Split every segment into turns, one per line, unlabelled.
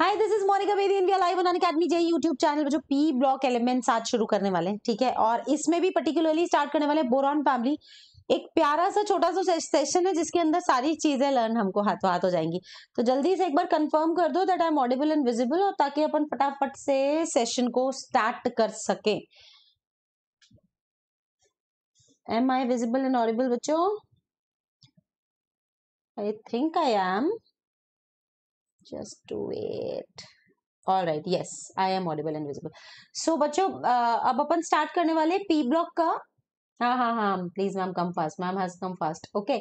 Hi this is Monica Bedi India live on academy जय YouTube channel पर जो पी ब्लॉक एलिमेंट्स आज शुरू करने वाले हैं ठीक है और इसमें भी पर्टिकुलरली स्टार्ट करने वाले बोरॉन फैमिली एक प्यारा सा छोटा सा सेशन है जिसके अंदर सारी चीजें लर्न हमको हाथों हाथ हो जाएंगी तो जल्दी से एक बार कंफर्म कर दो that I am audible and visible और ताकि अपन फटाफट से सेशन को स्टार्ट कर सके am I visible and audible बच्चों I think I am just do it all right yes I am audible and visible so बच्चों अब अपन स्टार्ट करने वाले पी ब्लॉक का हाँ हाँ हाँ please ma'am come fast ma'am has come fast okay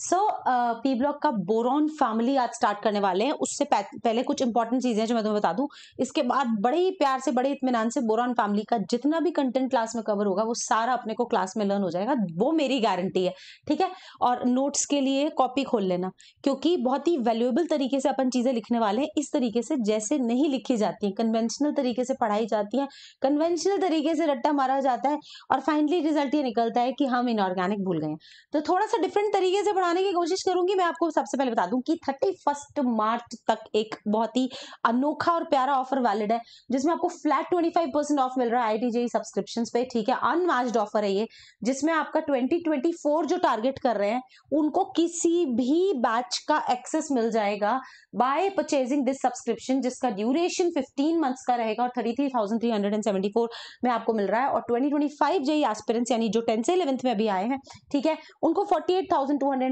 so P block का boron family आज स्टार्ट करने वाले हैं उससे पहले कुछ इंपॉर्टेंट चीजें जो मैं तुम्हें बता दूं इसके बाद बड़े ही प्यार से बड़े इतमान से बोरॉन फैमिली का जितना भी कंटेंट क्लास में कवर होगा वो सारा अपने को क्लास में लर्न हो जाएगा वो मेरी गारंटी है ठीक है और नोट्स के लिए कॉपी खोल लेना क्योंकि बहुत ही वैल्यूएबल तरीके से अपन चीजें लिखने वाले हैं इस तरीके से जैसे नहीं लिखी जाती है कन्वेंशनल तरीके से पढ़ाई जाती है कन्वेंशनल तरीके से रट्टा मारा जाता है और फाइनली रिजल्ट ये निकलता है कि हम इनऑर्गेनिक भूल गए तो थोड़ा सा डिफरेंट तरीके से बढ़ाने की कोशिश करूंगी मैं आपको सबसे पहले बता दूं कि 31 मार्च तक एक बहुत ही अनोखा और प्यारा ऑफर वैलिड है जिसमें आपको फ्लैट 25% परसेंट ऑफ मिल रहा है आई टी सब्सक्रिप्शन पे ठीक है अनमैच्ड ऑफर है ये जिसमें आपका 2024 जो टारगेट कर रहे हैं उनको किसी भी बैच का एक्सेस मिल जाएगा बाय परचेजिंग दिस सब्सक्रिप्शन जिसका ड्यूरेशन फिफ्टीन मंथ्स का रहेगा और थर्टी में आपको मिल रहा है और ट्वेंटी ट्वेंटी फाइव जे यानी जो टेंथ से इलेवंथ में अभी आए हैं ठीक है उनको फोर्टी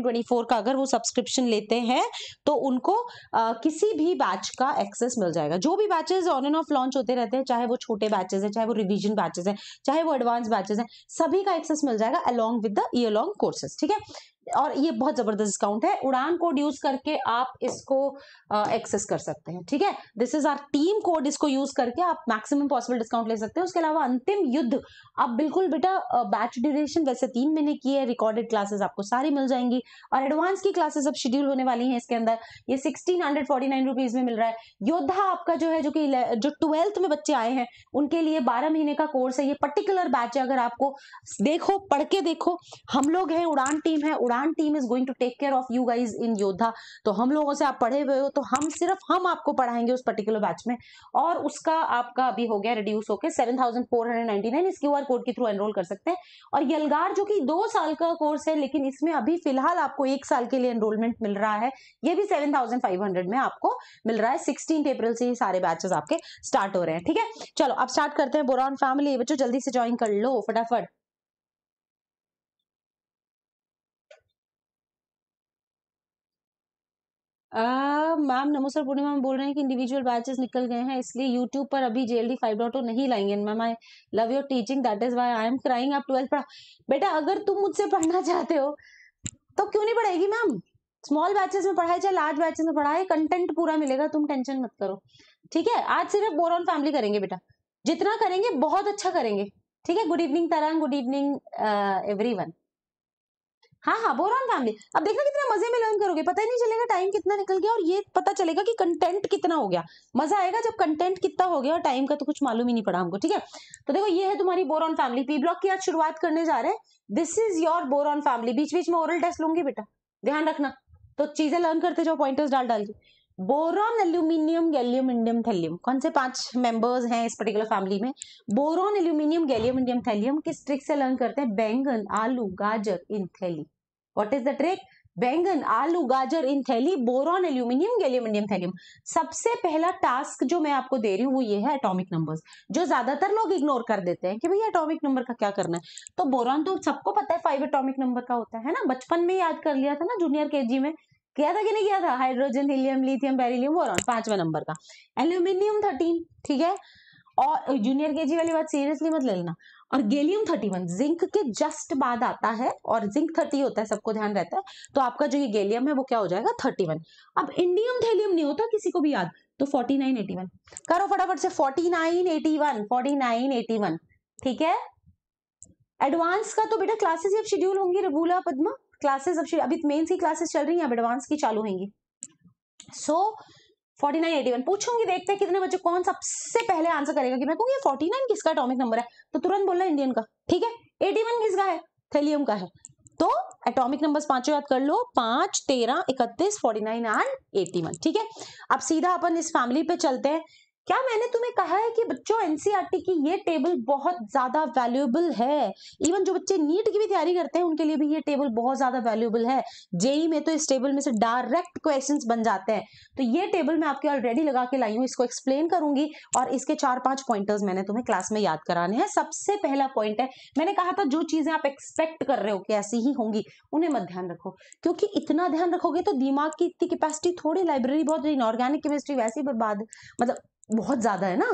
2024 का अगर वो सब्सक्रिप्शन लेते हैं तो उनको आ, किसी भी बैच का एक्सेस मिल जाएगा जो भी batches on and off launch होते रहते हैं चाहे वो छोटे बैचेस हैं चाहे वो रिविजन बैचेस हैं चाहे वो एडवांस बैचेज हैं सभी का एक्सेस मिल जाएगा along with the year long courses ठीक है और ये बहुत ज़बरदस्त डिस्काउंट है उड़ान कोड यूज़ करके आप इसको एक्सेस कर सकते हैं ठीक है this is our team code इसको यूज़ करके आप मैक्सिमम पॉसिबल डिस्काउंट ले सकते हैं उसके अलावा अंतिम युद्ध आप बिल्कुल बेटा बैच ड्यूरेशन वैसे तीन महीने की है रिकॉर्डेड क्लासेस आपको सारी मिल जाएंगी और एडवांस की क्लासेस अब शेड्यूल होने वाली है इसके अंदर ये सिक्सटीन हंड्रेड में मिल रहा है योद्धा आपका जो है जो कि जो ट्वेल्थ में बच्चे आए हैं उनके लिए बारह महीने का कोर्स है ये पर्टिकुलर बैच है अगर आपको देखो पढ़ के देखो हम लोग हैं उड़ान टीम है Udaan team is going to take care of you guys in Yoddha तो हम लोगों से आप पढ़े हुए हो तो हम सिर्फ हम आपको पढ़ाएंगे उस पर्टिकुलर बैच में और उसका आपका अभी हो गया रिड्यूस होकर seven thousand four hundred ninety nine इस क्यू आर कोड के थ्रू एनरोल कर सकते हैं और यलगार जो कि दो साल का कोर्स है लेकिन इसमें अभी फिलहाल आपको एक साल के लिए एनरोलमेंट मिल रहा है ये भी सेवन थाउजेंड फाइव हंड्रेड में आपको मिल रहा है सिक्सटीन अप्रैल से ही सारे बैचेस आपके स्टार्ट हो रहे हैं ठीक है चलो अब स्टार्ट करते हैं बोरान फैमिली बच्चों जल्दी से ज्वाइन कर लो फटाफट मैम नमोसर पूर्णिमा बोल रहे हैं कि इंडिविजुअल बैचेस निकल गए हैं इसलिए यूट्यूब पर अभी J L D five dot नहीं लाएंगे ma'am I love your teaching that is why I am crying आप ट्वेल्थ पढ़ा बेटा अगर तुम मुझसे पढ़ना चाहते हो तो क्यों नहीं पढ़ेगी मैम स्मॉल बैचेस में पढ़ाए चाहे लार्ज बैचेस में पढ़ाए कंटेंट पूरा मिलेगा तुम टेंशन मत करो ठीक है आज सिर्फ बोर ऑन फैमिली करेंगे बेटा जितना करेंगे बहुत अच्छा करेंगे ठीक है good evening Tarang good evening everyone हाँ हाँ बोरॉन फैमिली अब देखना कितने मजे में लर्न करोगे पता ही नहीं चलेगा टाइम कितना निकल गया और ये पता चलेगा कि कंटेंट कितना हो गया मजा आएगा जब कंटेंट कितना हो गया और टाइम का तो कुछ मालूम ही नहीं पड़ा हमको ठीक है तो देखो ये है तुम्हारी बोरॉन फैमिली पी ब्लॉक की आज शुरुआत करने जा रहे हैं this is your boron family बीच बीच में ओरल टेस्ट लूंगी बेटा ध्यान रखना तो चीजें लर्न करते जाओ पॉइंटर्स डाल डाल के boron aluminium gallium indium thallium कौन से पांच मेंबर्स हैं इस पर्टिकुलर फैमिली में boron aluminium gallium indium thallium किस ट्रिक से लर्न करते हैं बैंगन आलू गाजर इन थैली व्हाट इज द ट्रिक बैंगन आलू गाजर इन थैली boron aluminium gallium indium thallium सबसे पहला टास्क जो मैं आपको दे रही हूँ वो ये है एटॉमिक नंबर्स जो ज्यादातर लोग इग्नोर कर देते हैं कि भैया एटॉमिक नंबर का क्या करना है तो बोरॉन तो सबको पता है फाइव एटॉमिक नंबर का होता है ना बचपन में याद कर लिया था ना जूनियर के में किया था कि नहीं किया था hydrogen helium lithium beryllium boron पांचवा नंबर का एल्यूमिनियम थर्टीन ठीक है और जूनियर के वाली बात सीरियसली मत ले लेना और गेलियम थर्टी वन जिंक के जस्ट बाद आता है और जिंक थर्टी होता है सबको ध्यान रहता है तो आपका जो ये गेलियम है वो क्या हो जाएगा थर्टी वन अब इंडियम थेलियम नहीं होता किसी को भी याद तो फोर्टी नाइन एटी वन करो फटाफट से forty nine eighty one forty nine eighty one ठीक है एडवांस का तो बेटा क्लासेस अब शेड्यूल होंगी रबूला पद्मा क्लासेस अब अभी मेन्स की क्लासेस चल रही हैं अब एडवांस की चालू होंगी so forty nine eighty one पूछूंगी देखते हैं कितने बच्चे कौन सबसे पहले आंसर करेगा कि मैं कहूँगी फोर्टी नाइन किसका एटॉमिक नंबर है तो तुरंत बोलना इंडियन का ठीक है एटी वन किसका है थेलियम का है तो एटॉमिक नंबर्स पांचों याद कर लो पांच तेरह इकतीस forty nine and eighty one ठीक है अब सीधा अपन इस फैमिली पे चलते हैं क्या मैंने तुम्हें कहा है कि बच्चों एनसीईआरटी e की ये टेबल बहुत ज्यादा वैल्यूएबल है इवन जो बच्चे नीट की भी तैयारी करते हैं उनके लिए भी ये टेबल बहुत ज्यादा वैल्यूएबल है जेई e में तो इस टेबल में से डायरेक्ट क्वेश्चन बन जाते हैं तो ये टेबल मैं आपके ऑलरेडी लगा के लाई हूँ इसको एक्सप्लेन करूंगी और इसके चार पांच पॉइंटर्स मैंने तुम्हें क्लास में याद कराने हैं सबसे पहला पॉइंट है मैंने कहा था जो चीजें आप एक्सपेक्ट कर रहे हो कि ऐसी ही होंगी उन्हें मत ध्यान रखो क्योंकि इतना ध्यान रखोगे तो दिमाग की इतनी कैपेसिटी थोड़ी लाइब्रेरी बहुत इनऑर्गेनिक केमिस्ट्री वैसी बर्बाद मतलब बहुत ज्यादा है ना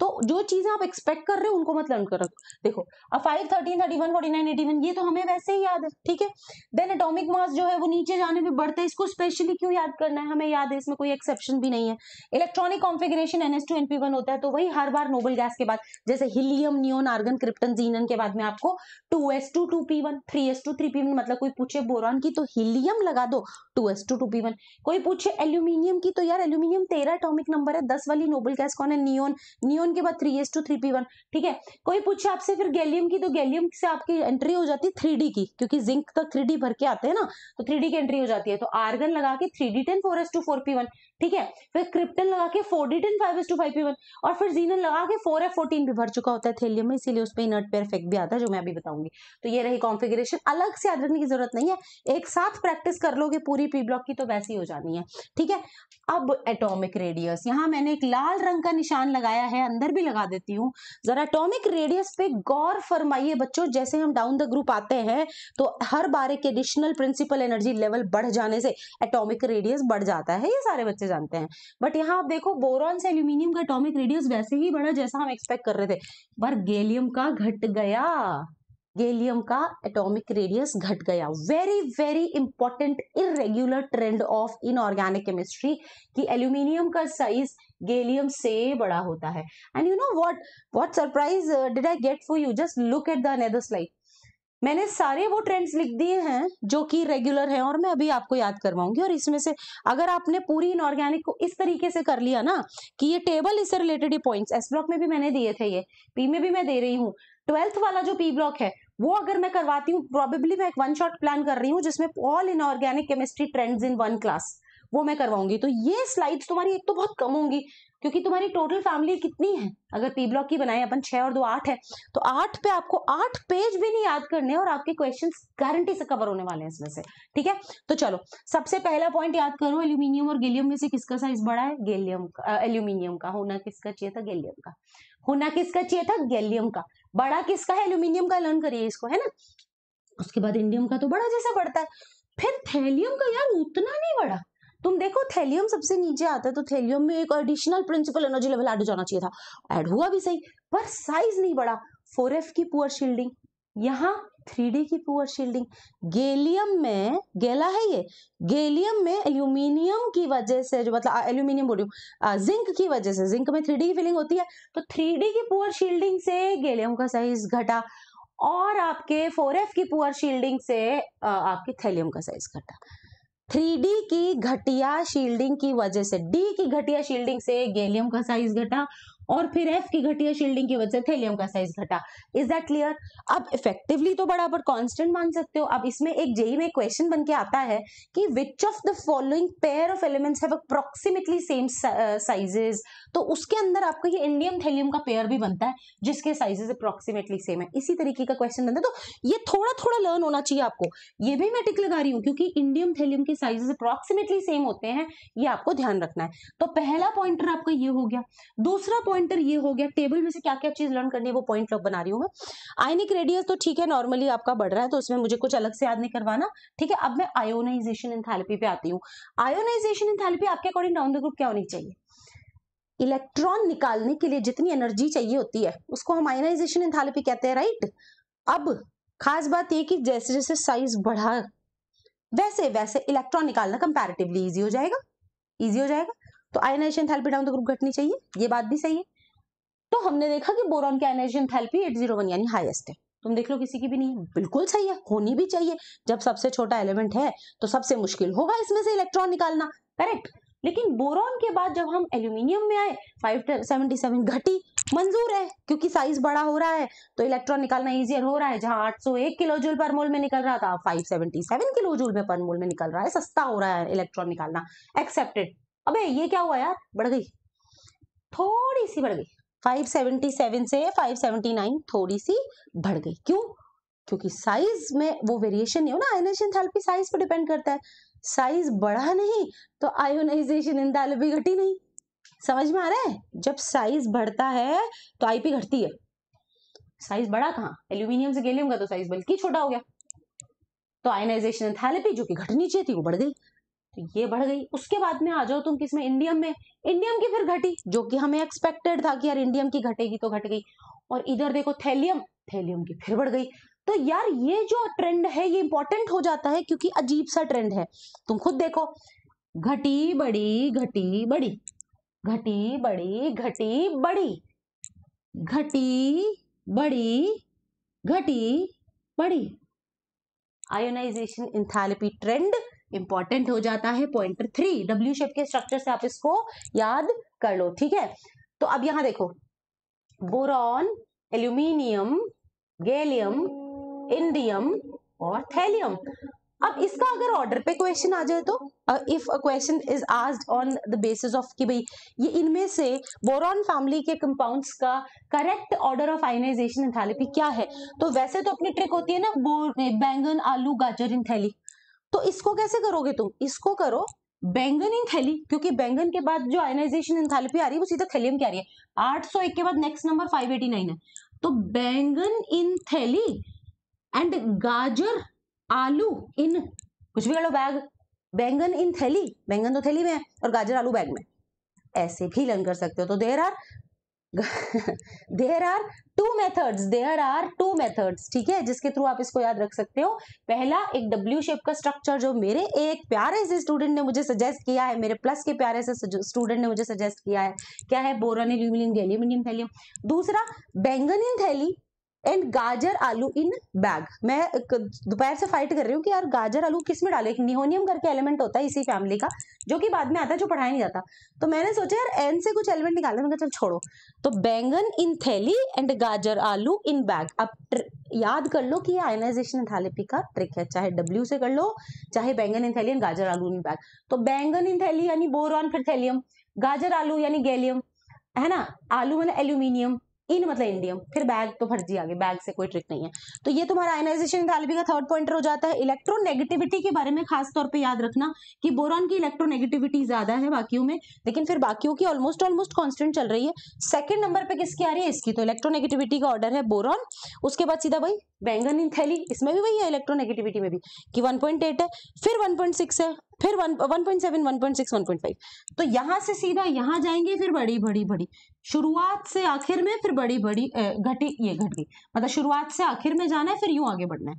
तो जो चीजें आप एक्सपेक्ट कर रहे हो उनको मत लर्न कर देखो अब five thirteen thirty one forty nine eighty one ये तो हमें वैसे ही याद है ठीक है देन एटॉमिक मास जो है वो नीचे जाने पे बढ़ते हैं इसको स्पेशली क्यों याद करना है हमें याद है इसमें कोई एक्सेप्शन भी नहीं है electronic configuration n s two n p one होता है तो वही हर बार नोबल गैस के बाद जैसे helium neon argon krypton xenon के बाद में आपको two s two two p one three s two three p one मतलब कोई पूछे बोरॉन की तो हिलियम लगा दो two s two two p one कोई पूछे एल्यूमिनियम की तो यार एल्यूमिनियम तेरह एटॉमिक नंबर है दस वाली नोबल गैस कौन है नियोन नियोन के बाद three s two three p one ठीक है कोई पूछे आपसे फिर गैलियम की तो गैलियम से आपकी एंट्री हो जाती है थ्री की क्योंकि जिंक तक थ्री भर के आते हैं ना तो थ्री की एंट्री हो जाती है तो आर्गन लगा के three d ten four s two four p one ठीक है फिर क्रिप्टन लगा के four d ten five s two five p one और फिर जीनन लगा के फोर एफ फोर्टीन भी भर चुका होता है थेलियम में इसीलिए उस पर इनर्ट पे इफेक्ट भी आता है जो मैं अभी बताऊंगी तो ये रही कॉन्फिगरेशन अलग से याद रखने की जरूरत नहीं है एक साथ प्रैक्टिस कर लोगे पूरी पी ब्लॉक की तो वैसी हो जानी है ठीक है अब एटोमिक रेडियस यहाँ मैंने एक लाल रंग का निशान लगाया है अंदर भी लगा देती हूँ जरा एटोमिक रेडियस पे गौर फरमाइए बच्चों जैसे हम डाउन द ग्रुप आते हैं तो हर बार एक एडिशनल प्रिंसिपल एनर्जी लेवल बढ़ जाने से एटोमिक रेडियस बढ़ जाता है ये सारे बच्चे जानते हैं बट यहाँ आप देखो बोरॉन से एल्यूमिनियम का अटोमिक रेडियस वैसे ही बढ़ा जैसा हम एक्सपेक्ट कर रहे थे पर गेलियम का घट गया गेलियम का एटॉमिक रेडियस घट गया very very important irregular trend of inorganic chemistry कि एल्यूमिनियम का साइज गेलियम से बड़ा होता है and you know what what surprise did I get for you just look at the another slide मैंने सारे वो ट्रेंड्स लिख दिए हैं जो कि रेगुलर हैं और मैं अभी आपको याद करवाऊंगी और इसमें से अगर आपने पूरी इनऑर्गेनिक को इस तरीके से कर लिया ना कि ये टेबल इससे रिलेटेड पॉइंट्स एस ब्लॉक में भी मैंने दिए थे ये पी में भी मैं दे रही हूँ ट्वेल्थ वाला जो पी ब्लॉक है वो अगर मैं करवाती हूँ प्रॉबेबली मैं एक वन शॉट प्लान कर रही हूँ जिसमें all inorganic chemistry trends in one class वो मैं करवाऊंगी तो ये स्लाइड्स तुम्हारी एक तो बहुत कम होंगी क्योंकि तुम्हारी टोटल फैमिली कितनी है अगर पी ब्लॉक की बनाए अपन छह और दो आठ है तो आठ पे आपको आठ पेज भी नहीं याद करने और आपके क्वेश्चन गारंटी से कवर होने वाले हैं इसमें से ठीक है तो चलो सबसे पहला पॉइंट याद करो एल्यूमिनियम और गेलियम में से किसका साइज बड़ा है गेलियम का एल्यूमिनियम का होना किसका चाहिए था गेलियम का होना किसका चाहिए था गैलियम का बड़ा किसका है एल्यूमिनियम का लर्न करिए इसको है ना उसके बाद इंडियम का तो बड़ा जैसा बढ़ता है फिर थैलियम का यार उतना नहीं बड़ा तुम देखो थैलियम सबसे नीचे आता है तो थैलियम में एक additional principal energy level add हो जाना चाहिए था ऐड हुआ भी सही पर साइज नहीं बढ़ा फोर की पुअर शील्डिंग यहाँ थ्री की पुअर शील्डिंग गेलियम में गेला है ये गेलियम में एल्यूमिनियम की वजह से जो मतलब एल्यूमिनियम बोल रही हूँ जिंक की वजह से जिंक में थ्री की फिलिंग होती है तो थ्री की पुअर शील्डिंग से गेलियम का साइज घटा और आपके फोर की पुअर शील्डिंग से आपके थैलियम का साइज घटा थ्री की घटिया शील्डिंग की वजह से डी की घटिया शील्डिंग से गैलियम का साइज घटा और फिर एफ की घटिया शील्डिंग की वजह से थैलियम का साइज घटा इज दैट क्लियर अब इफेक्टिवली तो बराबर कांस्टेंट मान सकते हो अब इसमें एक जेई में क्वेश्चन बन के आता है कि which of the following pair of elements have approximately same sizes तो उसके अंदर आपका ये इंडियम थैलियम का पेयर भी बनता है जिसके साइजेस अप्रोक्सीमेटली सेम है इसी तरीके का क्वेश्चन बनता है तो ये थोड़ा थोड़ा लर्न होना चाहिए आपको ये भी मैं टिक लगा रही हूँ क्योंकि इंडियम थैलियम के साइजेस अप्रोक्सीमेटली सेम होते हैं ये आपको ध्यान रखना है तो पहला पॉइंटर आपका ये हो गया दूसरा पॉइंटर ये हो गया टेबल में से क्या क्या चीज लर्न करनी है वो पॉइंट बना रही हूँ मैं आयनिक रेडियस तो ठीक है नॉर्मली आपका बढ़ रहा है तो उसमें मुझे कुछ अलग से याद नहीं करवाना ठीक है अब मैं आयोनाइजेशन इंथैल्पी पे आती हूँ आयोनाइजेशन इंथैल्पी आपके अकॉर्डिंग डाउन द ग्रुप क्या होनी चाहिए इलेक्ट्रॉन निकालने के लिए जितनी एनर्जी चाहिए होती है उसको हम आयोनाइजेशन इंथैल्पी कहते हैं राइट अब खास बात ये कि जैसे जैसे साइज बढ़ा वैसे वैसे इलेक्ट्रॉन निकालना कंपैरेटिवली इजी हो जाएगा इजी हो जाएगा तो ionisation enthalpy down the group घटनी चाहिए ये बात भी सही है तो हमने देखा कि बोरॉन की ionisation enthalpy eight zero one यानी हाईएस्ट है तुम देख लो किसी की भी नहीं है बिल्कुल सही है होनी भी चाहिए जब सबसे छोटा एलिमेंट है तो सबसे मुश्किल होगा इसमें से इलेक्ट्रॉन निकालना करेक्ट लेकिन बोरॉन के बाद जब हम एल्यूमिनियम में आए फाइव सेवेंटी सेवन घटी मंजूर है क्योंकि साइज बड़ा हो रहा है तो इलेक्ट्रॉन निकालना इजियर हो रहा है जहां 801 किलोजूल पर मोल में निकल रहा था 577 किलोजूल में पर मोल में निकल रहा है सस्ता हो रहा है इलेक्ट्रॉन निकालना एक्सेप्टेड अबे ये क्या हुआ यार बढ़ गई थोड़ी सी बढ़ गई 577 से 579 थोड़ी सी बढ़ गई क्यों क्योंकि साइज में वो वेरिएशन नहीं हो ना आयोनाइजेशन थैरेपी साइज पर डिपेंड करता है साइज बढ़ा नहीं तो आयोनाइजेशन इन थैलेपी घटी नहीं समझ में आ रहा है जब साइज बढ़ता है तो आईपी घटती है साइज बढ़ा कहाँ एल्यूमिनियम से गैलियम का तो साइज बल्कि छोटा हो गया तो आयनाइजेशन एंथैलेपी जो कि घटनी चाहिए थी वो बढ़ गई तो ये बढ़ गई उसके बाद में आ जाओ तुम किसमें इंडियम में इंडियम की फिर घटी जो कि हमें एक्सपेक्टेड था कि यार इंडियम की घटेगी तो घट गई और इधर देखो थैलियम थैलियम की फिर बढ़ गई तो यार ये जो ट्रेंड है ये इंपॉर्टेंट हो जाता है क्योंकि अजीब सा ट्रेंड है तुम खुद देखो घटी बड़ी घटी बड़ी घटी बड़ी घटी बड़ी घटी बड़ी घटी बड़ी आयोनाइजेशन इंथैलेपी ट्रेंड इंपॉर्टेंट हो जाता है पॉइंटर थ्री डब्ल्यू शेप के स्ट्रक्चर से आप इसको याद कर लो ठीक है तो अब यहां देखो बोरॉन एल्यूमिनियम गैलियम इंडियम और थैलियम अब इसका अगर ऑर्डर पे क्वेश्चन आ जाए तो if a question is asked on the basis of कि भाई ये इनमें से बोरॉन फैमिली के कंपाउंड्स का correct order of ionisation enthalpy क्या है तो वैसे तो अपनी ट्रिक होती है ना बैंगन आलू गाजर इन थैली तो इसको कैसे करोगे तुम इसको करो बैंगन इन थैली क्योंकि बैंगन के बाद जो आयनाइजेशन एंथैल्पी आ रही है वो सीधा थैलियम की आ रही है 801 के बाद नेक्स्ट नंबर 589 है तो बैंगन इन थैली एंड गाजर आलू इन कुछ भी कर लो बैग बैंगन इन थैली बैंगन तो थैली में है और गाजर आलू बैग में ऐसे भी लर्न कर सकते हो तो there are there are two methods there are two methods ठीक है जिसके थ्रू आप इसको याद रख सकते हो पहला एक डब्ल्यू शेप का स्ट्रक्चर जो मेरे एक प्यारे से स्टूडेंट ने मुझे सजेस्ट किया है मेरे प्लस के प्यारे से स्टूडेंट ने मुझे सजेस्ट किया है क्या है बोरन एल्यूमिनियम एल्यूमिनियम थैलियम दूसरा बैंगनिन थैली एंड गाजर आलू इन बैग मैं दोपहर से फाइट कर रही हूँ कि यार गाजर आलू किस में डाले एक निहोनियम करके एलिमेंट होता है इसी फैमिली का जो कि बाद में आता है जो पढ़ाया नहीं जाता तो मैंने सोचा यार एन से कुछ एलिमेंट निकालना मैंने कहा चल छोड़ो तो बैंगन इन थैली एंड गाजर आलू इन बैग अब याद कर लो कि ये आयनाइजेशन थैलेपी का ट्रिक है चाहे डब्ल्यू से कर लो चाहे बैंगन इन थैली एंड गाजर आलू इन बैग तो बैंगन इन थैली यानी बोरॉन फिर थैलियम गाजर आलू यानी गैलियम है ना आलू मैंने मतलब एल्यूमिनियम इन मतलब इंडियम फिर बैग तो फर्जी आ गई बैग से कोई ट्रिक नहीं है तो ये तुम्हारा आयनाइजेशन इंथैल्पी का थर्ड पॉइंटर हो जाता है इलेक्ट्रोनेगेटिविटी के बारे में खास तौर पे याद रखना कि बोरॉन की इलेक्ट्रोनेगेटिविटी ज्यादा है बाकियों में लेकिन फिर बाकियों की ऑलमोस्ट ऑलमोस्ट कॉन्स्टेंट चल रही है सेकंड नंबर पे किसकी आ रही है इसकी तो इलेक्ट्रोनेगेटिविटी का ऑर्डर है बोरॉन उसके बाद सीधा भाई बैंगन इन थैली इसमें भी वही है इलेक्ट्रोनेगेटिविटी में भी कि 1.8 है फिर 1.6 है फिर 1.7 1.6 1.5 तो यहां से सीधा यहां जाएंगे फिर बड़ी बड़ी बड़ी शुरुआत से आखिर में फिर बड़ी बड़ी घटी ये घटी मतलब शुरुआत से आखिर में जाना है फिर यूं आगे बढ़ना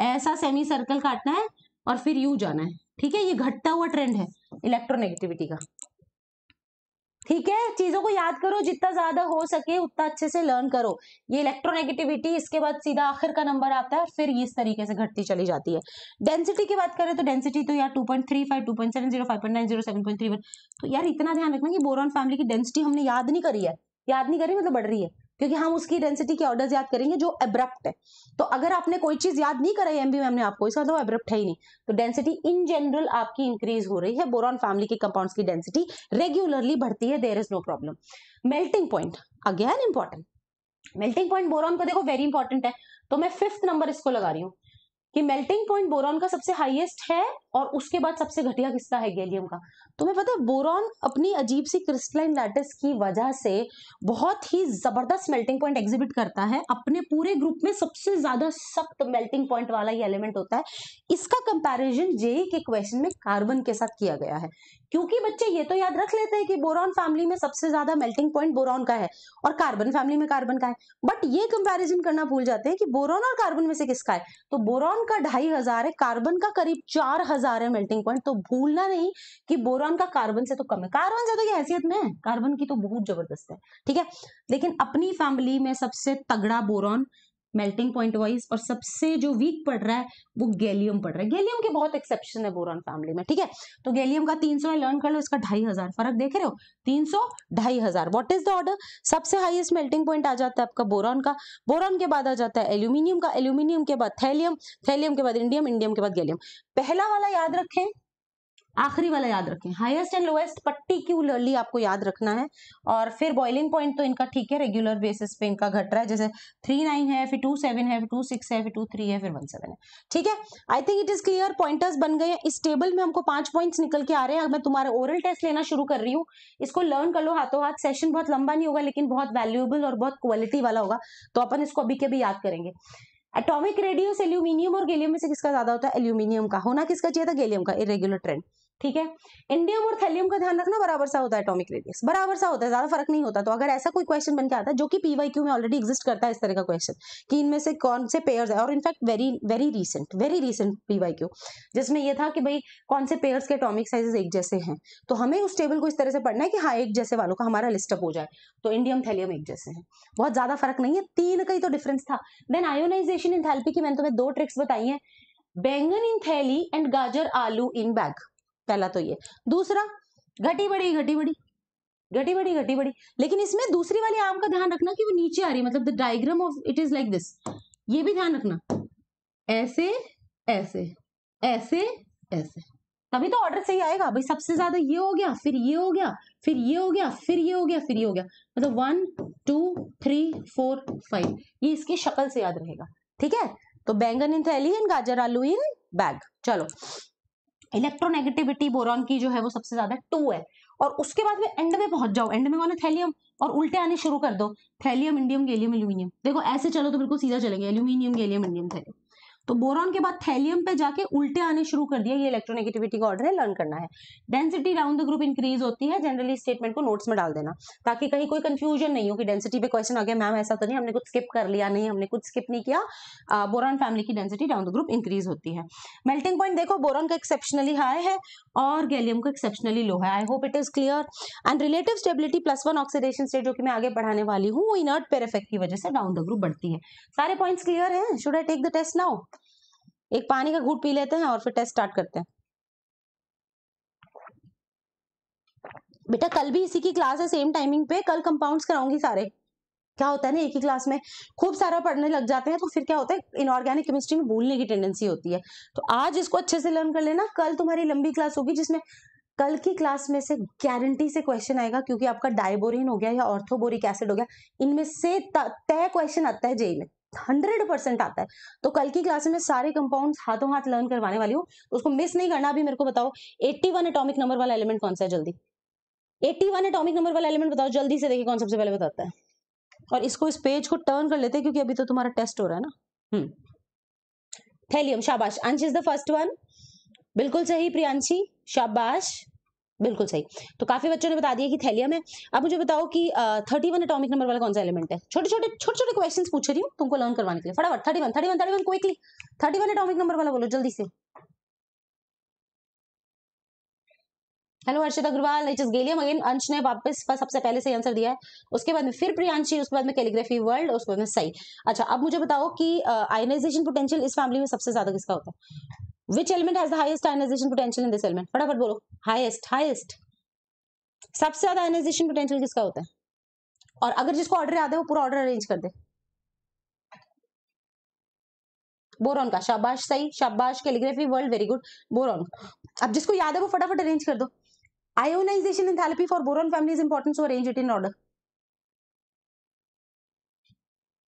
है ऐसा सेमी सर्कल काटना है और फिर यूं जाना है ठीक है ये घटता हुआ ट्रेंड है इलेक्ट्रोनेगेटिविटी का ठीक है चीजों को याद करो जितना ज्यादा हो सके उतना अच्छे से लर्न करो ये इलेक्ट्रोनेगेटिविटी इसके बाद सीधा आखिर का नंबर आता है फिर इस तरीके से घटती चली जाती है डेंसिटी की बात करें तो डेंसिटी तो यार two point three five two point seven zero five point nine zero seven point three one तो यार इतना ध्यान रखना कि बोरॉन फैमिली की डेंसिटी हमने याद नहीं करी है याद नहीं करी मतलब बढ़ रही है क्योंकि हम उसकी डेंसिटी के ऑर्डर याद करेंगे जो एब्रप्ट है तो अगर आपने कोई चीज याद नहीं कराई एमबी मैम ने आपको इसका मतलब एब्रप्ट है ही नहीं तो डेंसिटी इन जनरल आपकी इंक्रीज हो रही है बोरॉन फैमिली के कंपाउंड की डेंसिटी रेगुलरली बढ़ती है there is no problem melting point again important melting point boron का देखो वेरी इंपॉर्टेंट है तो मैं फिफ्थ नंबर इसको लगा रही हूँ कि मेल्टिंग पॉइंट बोरॉन का सबसे हाईएस्ट है और उसके बाद सबसे घटिया किसका है गैलियम का तुम्हें पता है बोरॉन अपनी अजीब सी क्रिस्टलाइन लैटिस की वजह से बहुत ही ज़बरदस्त मेल्टिंग पॉइंट एग्जिबिट करता है अपने पूरे ग्रुप में सबसे ज़्यादा सख्त मेल्टिंग पॉइंट वाला ही एलिमेंट होता है इसका कंपैरिजन जे के क्वेश्चन में कार्बन के साथ किया गया है क्योंकि बच्चे ये तो याद रख लेते हैं कि बोरॉन फैमिली में सबसे ज़्यादा मेल्टिंग पॉइंट बोरॉन का है और कार्बन फैमिली में कार्बन का है बट ये कंपेरिजन करना भूल जाते हैं कि बोरॉन और कार्बन में से किसका है तो बोरॉन का ढाई है कार्बन का करीब चार है मेल्टिंग पॉइंट तो भूलना नहीं कि बोरॉन इलेक्ट्रॉन का कार्बन से तो कम है कार्बन से तो ये हैसियत में है कार्बन की तो बहुत जबरदस्त है ठीक है लेकिन अपनी फैमिली में सबसे तगड़ा बोरॉन मेल्टिंग पॉइंट वाइज और सबसे जो वीक पड़ रहा है वो गैलियम पड़ रहा है गैलियम के बहुत एक्सेप्शन है बोरॉन फैमिली में ठीक है तो गैलियम का 300 सौ लर्न कर लो इसका ढाई हजार फर्क देख रहे हो 300 ढाई हजार वॉट इज द ऑर्डर सबसे हाईएस्ट मेल्टिंग पॉइंट आ जाता है आपका बोरॉन का बोरॉन के बाद आ जाता है एल्यूमिनियम का एल्यूमिनियम के बाद थैलियम थैलियम के बाद इंडियम इंडियम के बाद गैलियम पहला वाला याद रखें आखिरी वाला याद रखें हाईएस्ट एंड लोएस्ट पर्टिक्यूलरली आपको याद रखना है और फिर बॉइलिंग पॉइंट तो इनका ठीक है रेगुलर बेसिस पे इनका घट रहा है जैसे थ्री नाइन है फिर टू सेवन है फिर टू सिक्स है फिर टू थ्री है फिर वन सेवन है ठीक है I think it is clear pointers बन गए इस टेबल में हमको पांच पॉइंट्स निकल के आ रहे हैं अब मैं तुम्हारे ओरल टेस्ट लेना शुरू कर रही हूँ इसको लर्न कर लो हाथों हाथ सेशन बहुत लंबा नहीं होगा लेकिन बहुत वैल्यूएबल और बहुत क्वालिटी वाला होगा तो अपन इसको अभी के भी याद करेंगे एटॉमिक रेडियस एल्यूमिनियम और गेलियम में से किसका ज्यादा होता है एल्यूमिनियम का होना किसका चाहिए था गेलियम का इरेगुलर ट्रेंड ठीक है इंडियम और थैलियम का ध्यान रखना बराबर सा होता है एटॉमिक रेडियस बराबर सा होता है ज्यादा फर्क नहीं होता तो अगर ऐसा कोई क्वेश्चन बन के आता है जो कि पीवाई क्यू में ऑलरेडी एग्जिस्ट करता है इस तरह का क्वेश्चन कि इनमें से कौन से पेयर्स है और in fact very very recent very recent P Y Q जिसमें यह था कि भाई कौन से पेयर्स के एटॉमिक साइजेस एक जैसे हैं तो हमें उस टेबल को इस तरह से पढ़ना है कि हाँ एक जैसे वालों का हमारा लिस्टअप हो जाए तो इंडियम थैलियम एक जैसे है बहुत ज्यादा फर्क नहीं है तीन का ही तो डिफरेंस था देन आयोनाइजेशन इन थैल्पी की मैंने तुम्हें दो ट्रिक्स बताई है बैंगन इन थैली एंड गाजर आलू इन बैग पहला तो ये दूसरा घटी बड़ी घटी बड़ी घटी बड़ी घटी बड़ी लेकिन इसमें दूसरी वाली आम का ध्यान रखना कि वो नीचे आ रही है मतलब the diagram of it is like this ये भी ध्यान रखना ऐसे ऐसे ऐसे ऐसे तभी तो ऑर्डर सही आएगा भाई सबसे ज्यादा ये हो गया फिर ये हो गया फिर ये हो गया फिर ये हो गया फिर ये हो गया मतलब one two three four five ये इसकी शक्ल से याद रहेगा ठीक है तो बैंगन इन थैली एंड गाजर आलू इन बैग चलो इलेक्ट्रोनेगेटिविटी बोरॉन की जो है वो सबसे ज्यादा टू है और उसके बाद में एंड में पहुंच जाओ एंड में मानो थैलियम और उल्टे आने शुरू कर दो थैलियम इंडियम गैलियम एल्यूमिनियम देखो ऐसे चलो तो बिल्कुल सीधा चलेंगे एल्यूमिनियम गैलियम इंडियम थैलियम तो बोरॉन के बाद थैलियम पे जाके उल्टे आने शुरू कर दिया ये इलेक्ट्रोनेगेटिविटी का ऑर्डर है लर्न करना है density down the group increase होती है जनरली स्टेटमेंट को नोट्स में डाल देना ताकि कहीं कोई कंफ्यूजन नहीं हो कि डेंसिटी पे क्वेश्चन आ गया मैम ऐसा तो नहीं हमने कुछ स्किप कर लिया नहीं हमने कुछ स्किप नहीं किया बोरॉन फैमिली की density down the group increase होती है मेल्टिंग पॉइंट देखो बोरॉन का एक्सेप्शनली हाई है और गैलियम का एक्सेप्शनली लो है I hope it is clear and relative stability plus one oxidation state जो कि मैं आगे बढ़ाने वाली हूँ वो इनर्ट पेरफेक्ट की वजह से डाउन द ग्रुप बढ़ती है सारे पॉइंट्स क्लियर हैं should I take the test now एक पानी का घूट पी लेते हैं और फिर टेस्ट स्टार्ट करते हैं बेटा कल भी इसी की क्लास है सेम टाइमिंग पे कल कंपाउंड्स कराऊंगी सारे क्या होता है ना एक ही क्लास में खूब सारा पढ़ने लग जाते हैं तो फिर क्या होता है इनऑर्गेनिक केमिस्ट्री में भूलने की टेंडेंसी होती है तो आज इसको अच्छे से लर्न कर लेना कल तुम्हारी लंबी क्लास होगी जिसमें कल की क्लास में से गारंटी से क्वेश्चन आएगा क्योंकि आपका डायबोरिन हो गया या ऑर्थोबोरिक एसिड हो गया इनमें से तय क्वेश्चन आता है जेई में हंड्रेड परसेंट आता है तो कल की क्लास में सारे कंपाउंड हाथों हाथ लर्न करवाने वाली हूँ तो उसको मिस नहीं करना अभी मेरे को बताओ एट्टी वन एटोमिक नंबर वाला एलिमेंट कौन सा है जल्दी एट्टी वन एटोमिक नंबर वाला एलिमेंट बताओ जल्दी से देखिए कौन सबसे पहले बताता है और इसको इस पेज को टर्न कर लेते हैं क्योंकि अभी तो तुम्हारा टेस्ट हो रहा है ना हम्म थैलियम शाबाश अंश इज द फर्स्ट वन बिल्कुल सही प्रियांशी शाबाश बिल्कुल सही तो काफी बच्चों ने बता दिया कि थैलिया में अब मुझे बताओ कि थर्टी वन अटोमिक नंबर वाला कौन सा एलिमेंट है छोटे छोटे छोटे छोटे क्वेश्चन पूछ रही हूँ तुमको लर्न करवाने के लिए फटाफट thirty one thirty one thirty one quickly thirty one atomic number वाला बोलो जल्दी से hello Harshit Agarwal it is gallium again Ansh ने वापस सबसे पहले सही आंसर दिया है उसके बाद में फिर प्रियांशी उसके बाद में कैलीग्राफी वर्ल्ड उसके बाद में सही अच्छा अब मुझे बताओ कि आयनाइजेशन पोटेंशियल इस फैमिली में सबसे ज्यादा किसका होता है which element has the highest ionization potential in this element फटाफट बोलो हाइस्ट हाइस्ट सबसे ज्यादा आयनाइजेशन पोटेंशियल किसका होता है और अगर जिसको ऑर्डर याद है वो पूरा ऑर्डर अरेंज कर दे बोरॉन का शाबाश सही शाबाश calligraphy world very good boron अब जिसको याद है वो फटाफट अरेंज कर दो Ionization enthalpy for boron family is important, so arrange it in order.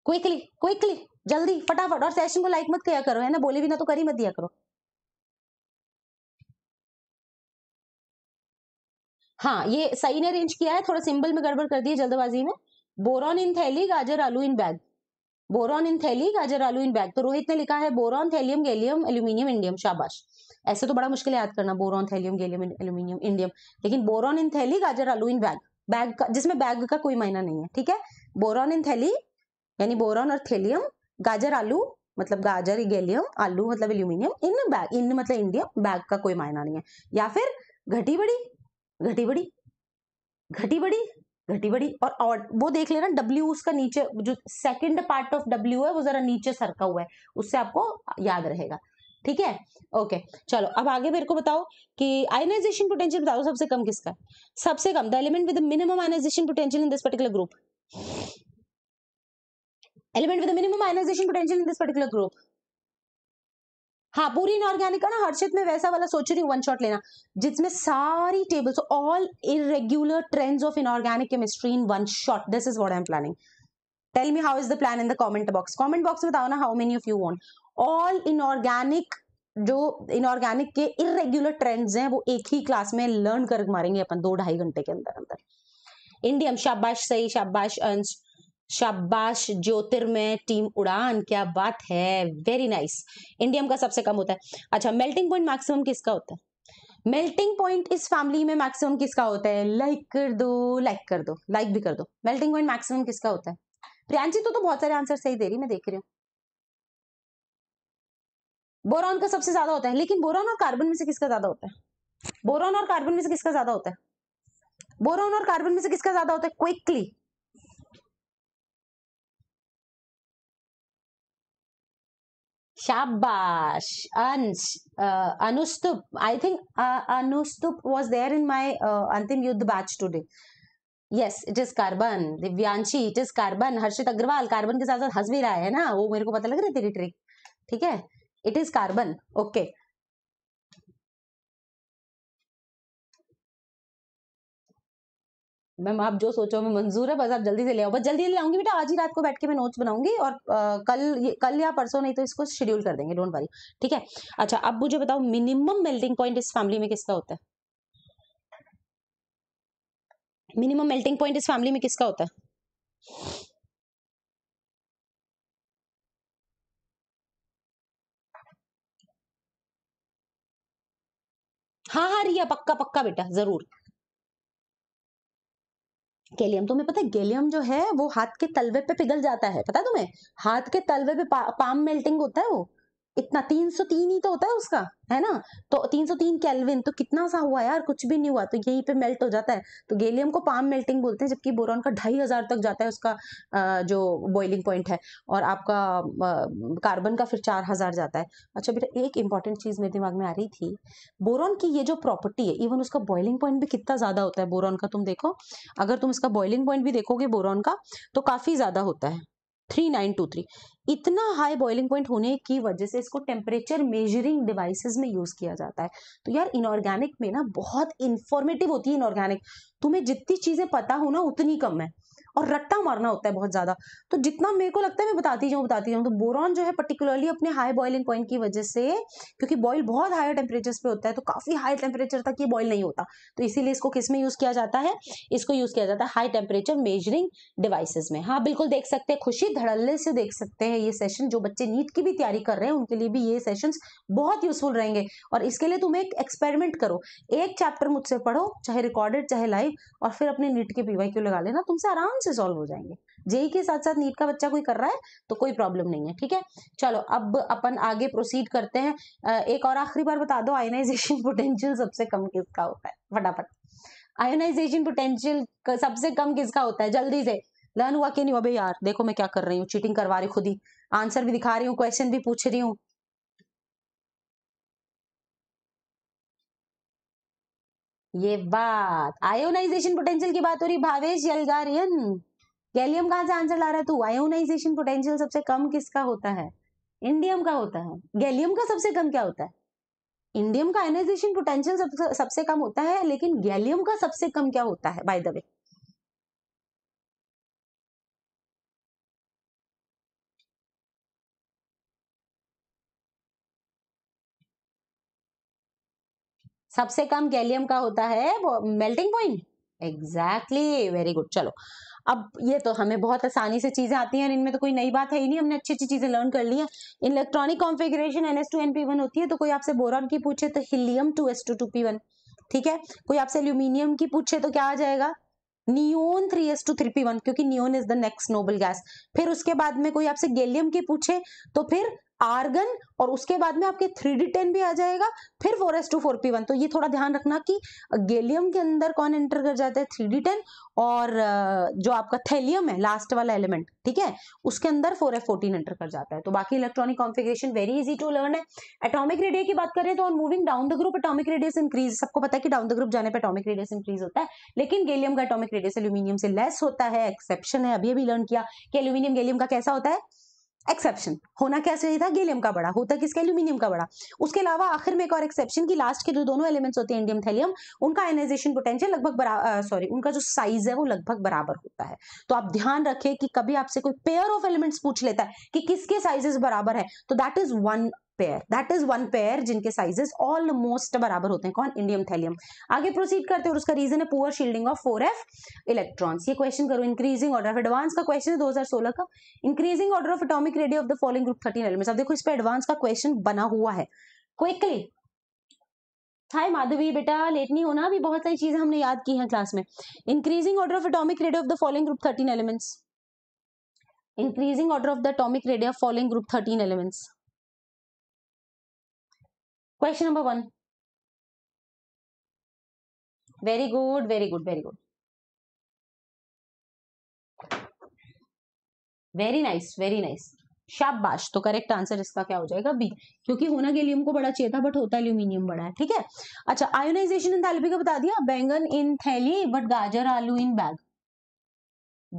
Quickly, quickly, जल्दी फटाफट और सेशन को लाइक मत किया करो
है ना बोले भी ना तो करी मत दिया करो
हाँ ये सही ने अरेंज किया है थोड़ा सिंबल में गड़बड़ कर दिया जल्दबाजी में बोरॉन इन थैली गाजर आलू इन बैग बोरॉन इन थैली गाजर आलू इन बैग तो रोहित ने लिखा है boron thallium gallium aluminium indium शाबाश ऐसे तो बड़ा मुश्किल याद करना boron thallium gallium aluminium indium लेकिन बोरॉन इन थैली गाजर आलू इन बैग बैग का जिसमें बैग का कोई मायना नहीं है ठीक है बोरॉन इन थैली यानी बोरॉन और थैलियम गाजर आलू मतलब गाजर गैलियम आलू मतलब एल्यूमिनियम इन बैग इन मतलब इंडियम बैग का कोई मायना नहीं है या फिर घटी बड़ी घटी बड़ी घटी बड़ी घटी बड़ी और, और वो देख लेना W उसका नीचे जो सेकंड पार्ट ऑफ W है वो जरा नीचे सरका हुआ है उससे आपको याद रहेगा ठीक है ओके चलो अब आगे मेरे को बताओ कि आयनाइजेशन पोटेंशियल बताओ सबसे कम किसका है सबसे कम the element with minimum ionization potential in this particular group element with minimum ionization potential in this particular group हाँ पूरी इनऑर्गेनिक है ना हर्षित में वैसा वाला सोच रही हूँ वन शॉट लेना जिसमें सारी tables all irregular trends of inorganic chemistry in one shot this is what I am planning tell me how is the plan in the comment box comment box में बताओ ना how many of you want all inorganic जो inorganic के irregular trends हैं वो एक ही class में learn कर मारेंगे अपन दो ढाई घंटे के अंदर अंदर इंडियम शाबाश सही शाबाश अंश शाबाश ज्योतिर्मय टीम उड़ान क्या बात है वेरी नाइस इंडियम का सबसे कम होता है अच्छा मेल्टिंग पॉइंट मैक्सिमम किसका होता है मेल्टिंग पॉइंट इस फैमिली में मैक्सिमम किसका होता है लाइक कर दो लाइक कर दो लाइक भी कर दो मेल्टिंग पॉइंट मैक्सिमम किसका होता है प्रियांशी तो, तो बहुत सारे आंसर सही दे रही मैं देख रही हूँ बोरॉन का सबसे ज्यादा होता है लेकिन बोरॉन और कार्बन में से किसका ज्यादा होता है बोरॉन और कार्बन में से किसका ज्यादा होता है बोरॉन और कार्बन में से किसका ज्यादा होता है quickly Shabash, Ans, uh, Anustup. I think uh, Anustup was there in my uh, Antim Yudh batch today. Yes it is carbon Divyanshi it is carbon Harshit Agarwal carbon के साथ साथ हंस भी रहा है ना वो मेरे को पता लग रहा है तेरी ट्रिक ठीक है
it is carbon okay
ma'am आप जो सोचो मैं मंजूर है बस आप जल्दी से ले आओ बस जल्दी लाऊंगी बेटा आज ही रात को बैठ के मैं नोट्स बनाऊंगी और आ, कल कल या परसों नहीं तो इसको शेड्यूल कर देंगे डोंट वरी ठीक है अच्छा अब मुझे बताओ मिनिमम मेल्टिंग पॉइंट इस फैमिली में किसका होता है मिनिमम मेल्टिंग पॉइंट इस फैमिली में किसका होता है
हाँ हाँ रिया पक्का पक्का बेटा
जरूर गैलियम तुम्हें पता है गैलियम जो है वो हाथ के तलवे पे पिघल जाता है पता है तुम्हें हाथ के तलवे पे पा, पाम मेल्टिंग होता है वो इतना 303 ही तो होता है उसका है ना तो 303 केल्विन तो कितना सा हुआ यार कुछ भी नहीं हुआ तो यहीं पे मेल्ट हो जाता है तो गेलियम को पाम मेल्टिंग बोलते हैं जबकि बोरॉन का ढाई हजार तक जाता है उसका जो बॉइलिंग पॉइंट है और आपका कार्बन का फिर चार हजार जाता है अच्छा बेटा एक इंपॉर्टेंट चीज मेरे दिमाग में आ रही थी बोरॉन की ये जो प्रॉपर्टी है इवन उसका बॉइलिंग पॉइंट भी कितना ज्यादा होता है बोरॉन का तुम देखो अगर तुम इसका बॉइलिंग पॉइंट भी देखोगे बोरॉन का तो काफी ज्यादा होता है थ्री नाइन टू थ्री इतना हाई बॉइलिंग पॉइंट होने की वजह से इसको टेम्परेचर मेजरिंग डिवाइसेस में यूज किया जाता है तो यार इनऑर्गेनिक में ना बहुत इंफॉर्मेटिव होती है इनऑर्गेनिक तुम्हें जितनी चीजें पता हो ना उतनी कम है और रट्टा मारना होता है बहुत ज़्यादा तो जितना मेरे को लगता है मैं बताती जाऊँ बताती जाऊँ तो बोरॉन जो है पर्टिकुलरली अपने हाई बॉइलिंग पॉइंट की वजह से क्योंकि बॉयल बहुत हायर टेम्परेचर पे होता है तो काफ़ी हाई टेम्परेचर तक ये बॉयल नहीं होता तो इसीलिए इसको किस में यूज़ किया जाता है इसको यूज़ किया जाता है हाई टेम्परेचर मेजरिंग डिवाइसेज में हाँ बिल्कुल देख सकते हैं खुशी धड़ल्ले से देख सकते हैं ये सेशन जो बच्चे नीट की भी तैयारी कर रहे हैं उनके लिए भी ये सेशन बहुत यूजफुल रहेंगे और इसके लिए तुम एक एक्सपेरिमेंट करो एक चैप्टर मुझसे पढ़ो चाहे रिकॉर्डेड चाहे लाइव और फिर अपने नीट के पीवाई लगा लेना तुमसे आराम से से सॉल्व हो जाएंगे जेई के साथ साथ नीट का बच्चा कोई कर रहा है तो कोई प्रॉब्लम नहीं है ठीक है चलो अब अपन आगे प्रोसीड करते हैं एक और आखिरी बार बता दो आयोनाइजेशन पोटेंशियल सबसे कम किसका होता है फटाफट आयोनाइजेशन पोटेंशियल सबसे कम किसका होता है जल्दी से लर्न हुआ कि नहीं हुआ भाई यार देखो मैं क्या कर रही हूँ चीटिंग करवा रही खुद ही आंसर भी दिखा रही हूँ क्वेश्चन भी पूछ रही हूँ ये बात आयोनाइजेशन पोटेंशियल की बात हो रही भावेश यलगारियन गैलियम कहां से आंसर ला रहा है तू आयोनाइजेशन पोटेंशियल सबसे कम किसका होता है इंडियम का होता है गैलियम का सबसे कम क्या होता है इंडियम का आयोनाइजेशन पोटेंशियल सबसे कम होता है लेकिन गैलियम का सबसे कम क्या होता है बाय द वे सबसे कम गैलियम का होता है melting point exactly very good चलो अब ये तो हमें बहुत आसानी से चीजें आती हैं इनमें तो कोई नई बात है ही नहीं हमने अच्छी अच्छी चीजें लर्न कर ली है electronic configuration n s two n p one होती है तो कोई आपसे बोरॉन की पूछे तो helium two s two two p one ठीक है कोई आपसे एल्यूमिनियम की पूछे तो क्या आ जाएगा neon three s two three p one क्योंकि neon is the next noble gas फिर उसके बाद में कोई आपसे गैलियम की पूछे तो फिर आर्गन और उसके बाद में आपके थ्री डी टेन भी आ जाएगा फिर four s two four p one तो ये थोड़ा ध्यान रखना कि गैलियम के अंदर कौन एंटर कर जाता है थ्री डी टेन और जो आपका थैलियम है लास्ट वाला एलिमेंट ठीक है उसके अंदर फोर एफ फोर्टीन एंटर कर जाता है तो बाकी electronic configuration very easy to learn है एटॉमिक रेडियो की बात करें तो और moving down the group atomic radius increase सबको पता है कि डाउन द ग्रुप जाने पर एटॉमिक रेडियस इंक्रीज होता है लेकिन गैलियम का एटॉमिक रेडियस एल्यूमिनियम से लेस होता है एक्सेप्शन है अभी अभी लर्न किया कि एल्यूमिनियम गैलियम का कैसा होता है एक्सेप्शन होना क्या चाहिए था गेलियम का बड़ा होता किसका एल्यूमिनियम का बड़ा उसके अलावा आखिर में एक और एक्सेप्शन की लास्ट के जो दोनों एलिमेंट्स होते हैं इंडियम थैलियम उनका एनाइजेशन पोटेंशियल लगभग सॉरी उनका जो साइज है वो लगभग बराबर होता है तो आप ध्यान रखें कि कभी आपसे कोई पेयर ऑफ एलिमेंट्स पूछ लेता है कि किसके साइजेस बराबर है तो that is one pair that is one pair जिनके साइजेस ऑलमोस्ट बराबर होते हैं कौन इंडियम थैलियम आगे प्रोसीड करते हैं और उसका रीजन है poor shielding of four f electrons ये क्वेश्चन करो इंक्रीजिंग ऑर्डर ऑफ एडवांस का क्वेश्चन है 2016 का increasing order of atomic radio of the following group thirteen elements अब देखो इस पर एडवांस का क्वेश्चन बना हुआ है क्विकली हाय माधवी बेटा लेट नहीं होना अभी बहुत सारी चीजें हमने याद की हैं क्लास में increasing order of atomic radio of the following group thirteen elements increasing order of the atomic radio of following group thirteen elements
question number one very good very good very good
very nice very nice शाबाश तो correct answer इसका क्या हो जाएगा B क्योंकि होना gallium को बड़ा चाहिए था बट होता एल्यूमिनियम बड़ा है ठीक है अच्छा आयोनाइजेशन इन थैली का बता दिया बैंगन इन थैली बट गाजर आलू इन बैग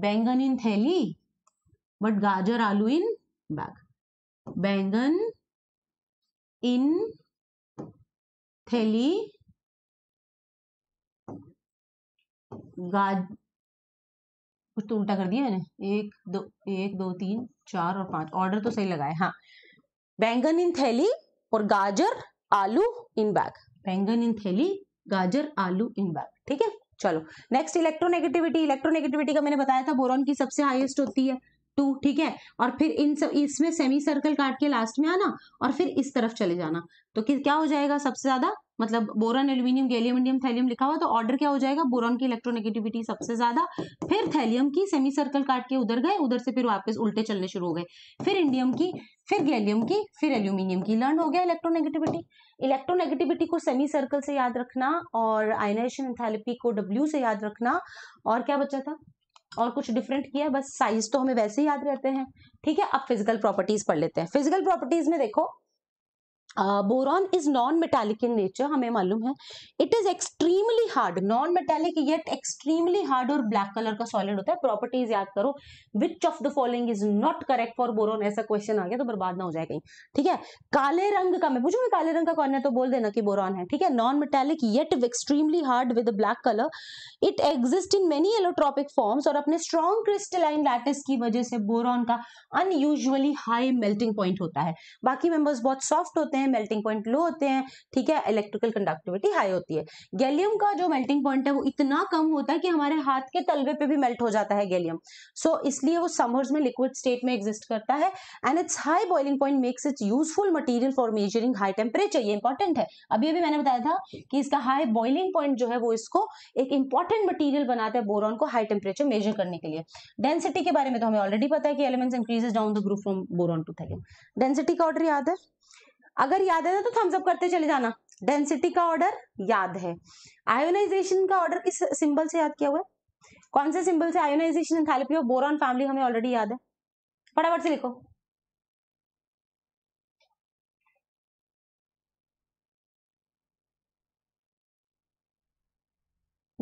बैंगन इन थैली बट गाजर आलू इन बैग बैंगन
इन थैली
गाज कुछ तो उल्टा कर दिया मैंने एक दो एक दो तीन चार और पांच ऑर्डर तो सही लगाए हाँ बैंगन इन थैली और गाजर आलू इन बैग बैंगन इन थैली गाजर आलू इन बैग ठीक है चलो नेक्स्ट इलेक्ट्रोनेगेटिविटी इलेक्ट्रोनेगेटिविटी का मैंने बताया था बोरॉन की सबसे हाईएस्ट होती है टू ठीक है और फिर इन सब इसमें सेमी सर्कल काट के लास्ट में आना और फिर इस तरफ चले जाना तो क्या हो जाएगा सबसे ज्यादा मतलब boron aluminium gallium indium thallium लिखा हुआ तो ऑर्डर क्या हो जाएगा बोरन की इलेक्ट्रोनेगेटिविटी सबसे ज्यादा फिर थैलियम की सेमी सर्कल काट के उधर गए उधर से फिर वापस उल्टे चलने शुरू हो गए फिर इंडियम की फिर गैलियम की फिर एल्यूमिनियम की लर्न हो गया इलेक्ट्रोनेगेटिविटी इलेक्ट्रोनेगेटिविटी को सेमी सर्कल से याद रखना और आयनाइजेशन एंथैलेपी को डब्ल्यू से याद रखना और क्या बचा था और कुछ डिफरेंट किया है बस साइज तो हमें वैसे ही याद रहते हैं ठीक है अब फिजिकल प्रॉपर्टीज पढ़ लेते हैं फिजिकल प्रॉपर्टीज में देखो boron is non metallic in nature हमें मालूम है it is extremely hard non metallic yet extremely hard और ब्लैक कलर का सॉलिड होता है प्रॉपर्टीज याद करो which of the following is not correct for boron ऐसा क्वेश्चन आ गया तो बर्बाद ना हो जाए कहीं ठीक है काले रंग का मैं पूछूंगी काले रंग का कौन है तो बोल देना कि बोरॉन है ठीक है non metallic yet extremely hard with black colour it exist in many allotropic forms और अपने स्ट्रॉन्ग क्रिस्टलाइन लैटिस की वजह से बोरॉन का अनयूजली हाई मेल्टिंग पॉइंट होता है बाकी मेंबर्स बहुत सॉफ्ट होते हैं हैं मेल्टिंग पॉइंट लो होते हैं ठीक है इलेक्ट्रिकल कंडक्टिविटी हाई होती है गैलियम का जो मेल्टिंग पॉइंट है वो इतना कम होता है कि हमारे हाथ के तलवे पे भी मेल्ट हो जाता है गैलियम सो so, इसलिए वो समर्स में लिक्विड स्टेट में एग्जिस्ट करता है and its high boiling point makes its useful material for measuring high temperature ये इंपॉर्टेंट है अभी अभी मैंने बताया था कि इसका हाई बॉइलिंग पॉइंट जो है वो इसको एक इंपॉर्टेंट मटीरियल बनाता है बोरॉन को हाई टेम्परेचर मेजर करने के लिए डेंसिटी के बारे में तो हमें ऑलरेडी पता है कि elements increases down the group from boron to thallium density का ऑर्डर याद है अगर याद है तो थम्सअप करते चले जाना डेंसिटी का ऑर्डर याद है आयोनाइजेशन का ऑर्डर किस सिंबल से याद किया हुआ है कौन से सिंबल से ionization enthalpy of boron family हमें ऑलरेडी याद है फटाफट से लिखो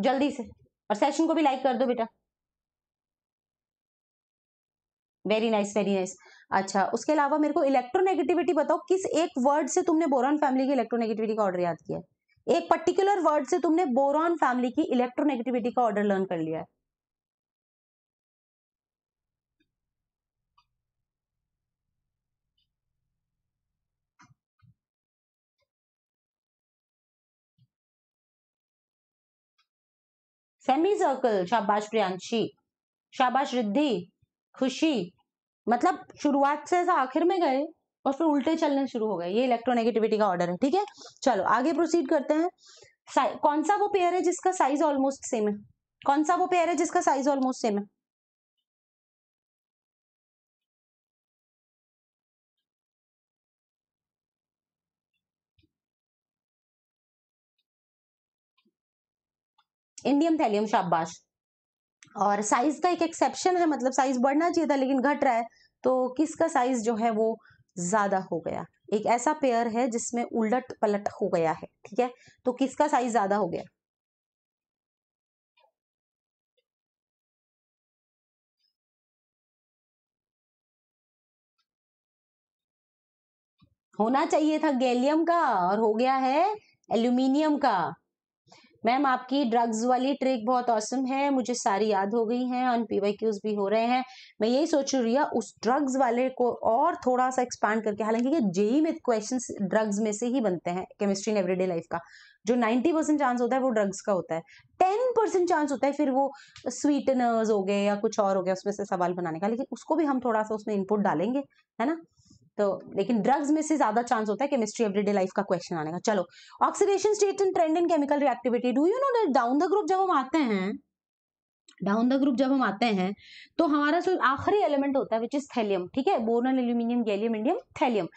जल्दी से और सेशन को भी लाइक कर दो बेटा वेरी नाइस वेरी नाइस अच्छा उसके अलावा मेरे को इलेक्ट्रोनेगेटिविटी बताओ किस एक वर्ड से तुमने बोरॉन फैमिली की इलेक्ट्रोनेगेटिविटी का ऑर्डर याद किया एक पर्टिकुलर वर्ड से तुमने बोरॉन फैमिली की इलेक्ट्रोनेगेटिविटी का ऑर्डर लर्न कर लिया है सेमी सर्कल शाबाश प्रियांशी शाबाश रिद्धि खुशी मतलब शुरुआत से ऐसा आखिर में गए और फिर उल्टे चलने शुरू हो गए ये इलेक्ट्रोनेगेटिविटी का ऑर्डर है ठीक है चलो आगे प्रोसीड करते हैं कौन सा वो पेयर है जिसका साइज ऑलमोस्ट सेम है कौन सा वो पेयर है जिसका साइज ऑलमोस्ट सेम है इंडियम थैलियम शाबाश और साइज का एक एक्सेप्शन है मतलब साइज बढ़ना चाहिए था लेकिन घट रहा है तो किसका साइज जो है वो ज़्यादा हो गया एक ऐसा पेयर है जिसमें उलट पलट हो गया है ठीक है तो किसका साइज ज़्यादा हो गया होना चाहिए था गैलियम का और हो गया है एल्यूमिनियम का मैम आपकी ड्रग्स वाली ट्रिक बहुत औसम है मुझे सारी याद हो गई हैं और पी भी हो रहे हैं मैं यही सोच रही हूँ उस ड्रग्स वाले को और थोड़ा सा एक्सपांड करके हालांकि ये जेई में क्वेश्चन ड्रग्स में से ही बनते हैं केमिस्ट्री इन एवरीडे लाइफ का जो 90 परसेंट चांस होता है वो ड्रग्स का होता है 10 परसेंट चांस होता है फिर वो स्वीटनर्स हो गए या कुछ और हो गया उसमें से सवाल बनाने का लेकिन उसको भी हम थोड़ा सा उसमें इनपुट डालेंगे है ना तो लेकिन ड्रग्स में से ज्यादा चांस होता है केमिस्ट्री एवरीडे लाइफ का क्वेश्चन आने का चलो oxidation state and trend in chemical reactivity do you know that down the group जब हम आते हैं डाउन द ग्रुप जब हम आते हैं तो हमारा जो आखिरी एलिमेंट होता है विच इज थैलियम ठीक है boron aluminium gallium indium thallium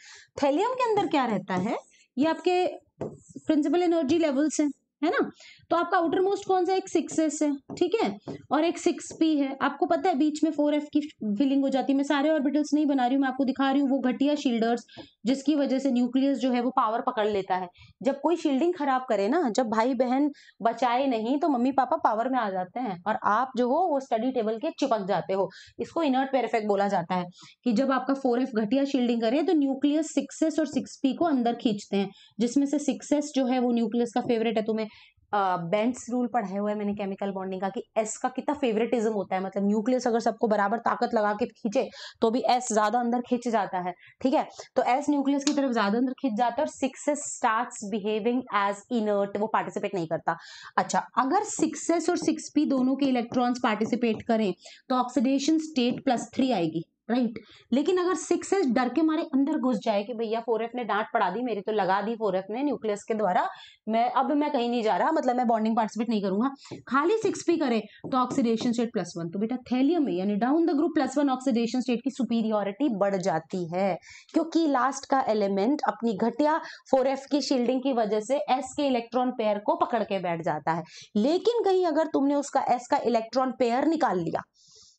thallium के अंदर क्या रहता है ये आपके प्रिंसिपल एनर्जी लेवल्स हैं है ना तो आपका आउटर मोस्ट कौन सा एक सिक्स एस है ठीक है और एक सिक्स पी है आपको पता है बीच में फोर एफ की फिलिंग हो जाती है मैं सारे ऑर्बिटल्स नहीं बना रही हूँ मैं आपको दिखा रही हूँ वो घटिया शील्डर्स जिसकी वजह से न्यूक्लियस जो है वो पावर पकड़ लेता है जब कोई शील्डिंग खराब करे ना जब भाई बहन बचाए नहीं तो मम्मी पापा पावर में आ जाते हैं और आप जो हो वो स्टडी टेबल के चिपक जाते हो इसको इनर्ट पेरफेक्ट बोला जाता है कि जब आपका फोर एफ घटिया शील्डिंग करे तो न्यूक्लियस सिक्स और सिक्स पी को अंदर खींचते हैं जिसमें से सिक्स जो है वो न्यूक्लियस का फेवरेट है तुम्हें तो बेंट्स रूल पढ़ाए हुए मैंने केमिकल बॉन्डिंग का कि एस का कितना फेवरेटिज्म होता है मतलब न्यूक्लियस अगर सबको बराबर ताकत लगा के खींचे तो भी एस ज्यादा अंदर खींच जाता है ठीक है तो एस न्यूक्लियस की तरफ ज्यादा अंदर खींच जाता है और six s start behaving as inert वो पार्टिसिपेट नहीं करता अच्छा अगर सिक्सेस और सिक्स दोनों के इलेक्ट्रॉन्स पार्टिसिपेट करें तो ऑक्सीडेशन स्टेट प्लस थ्री आएगी राइट right. लेकिन अगर सिक्स एस डर के मारे अंदर घुस जाए कि भैया फोर एफ ने डांट पड़ा दी मेरी तो लगा दी फोर एफ ने न्यूक्लियस के द्वारा मैं अब मैं कहीं नहीं जा रहा मतलब मैं बॉन्डिंग पार्टिसिपेट नहीं करूंगा खाली सिक्स पी करे तो ऑक्सीडेशन स्टेट प्लस वन तो बेटा थैलियम में यानी down the group plus one oxidation state की सुपीरियोरिटी बढ़ जाती है क्योंकि लास्ट का एलिमेंट अपनी घटिया फोर एफ की शील्डिंग की वजह से एस के इलेक्ट्रॉन पेयर को पकड़ के बैठ जाता है लेकिन कहीं अगर तुमने उसका एस का इलेक्ट्रॉन पेयर निकाल लिया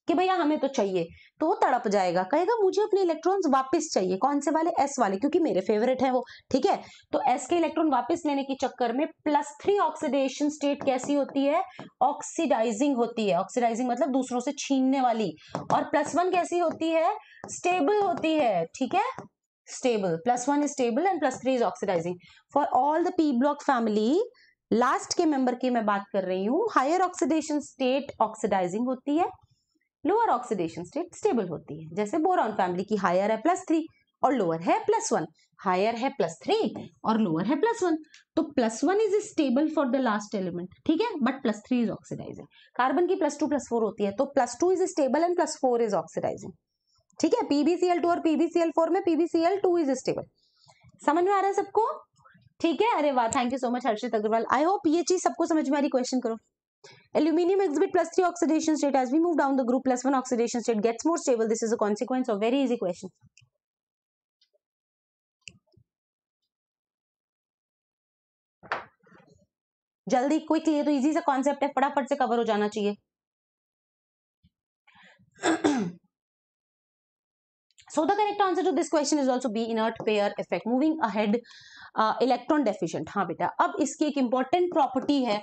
कि भैया हमें तो चाहिए तो वो तड़प जाएगा कहेगा मुझे अपने इलेक्ट्रॉन्स वापस चाहिए कौन से वाले एस वाले क्योंकि मेरे फेवरेट है वो ठीक है तो एस के इलेक्ट्रॉन वापस लेने के चक्कर में प्लस थ्री ऑक्सीडेशन स्टेट कैसी होती है ऑक्सीडाइजिंग होती है ऑक्सीडाइजिंग मतलब दूसरों से छीनने वाली और प्लस वन कैसी होती है स्टेबल होती है ठीक है stable plus one is stable and plus three is oxidizing for all the p block family last के मेंबर की मैं बात कर रही हूँ हायर ऑक्सीडेशन स्टेट ऑक्सीडाइजिंग होती है लोअर ऑक्सीडेशन स्टेट स्टेबल होती है जैसे बोरॉन फैमिली की हायर है प्लस थ्री और लोअर है प्लस वन हायर है प्लस थ्री और लोअर है प्लस वन तो plus one is stable for the last element ठीक है but plus three is oxidizing carbon की प्लस टू प्लस फोर होती है तो plus two is stable and plus four is oxidizing ठीक है पीबीसीएल टू और पीबीसीएल फोर में पीबीसीएल टू इज स्टेबल समझ में आ रहा है सबको ठीक है अरे वाह thank you so much Harshit Agarwal I hope ये चीज सबको समझ में आ रही क्वेश्चन करो Aluminium exhibit plus 3 oxidation state. As we move down the group, plus 1 oxidation state gets more stable. This is a consequence of very easy question.
जल्दी quickly ये तो इजी सा कॉन्सेप्ट है फटाफट से कवर हो जाना चाहिए
So the correct answer to this question is also B inert pair effect. Moving ahead, electron uh, deficient हाँ बेटा अब इसकी एक इंपॉर्टेंट प्रॉपर्टी है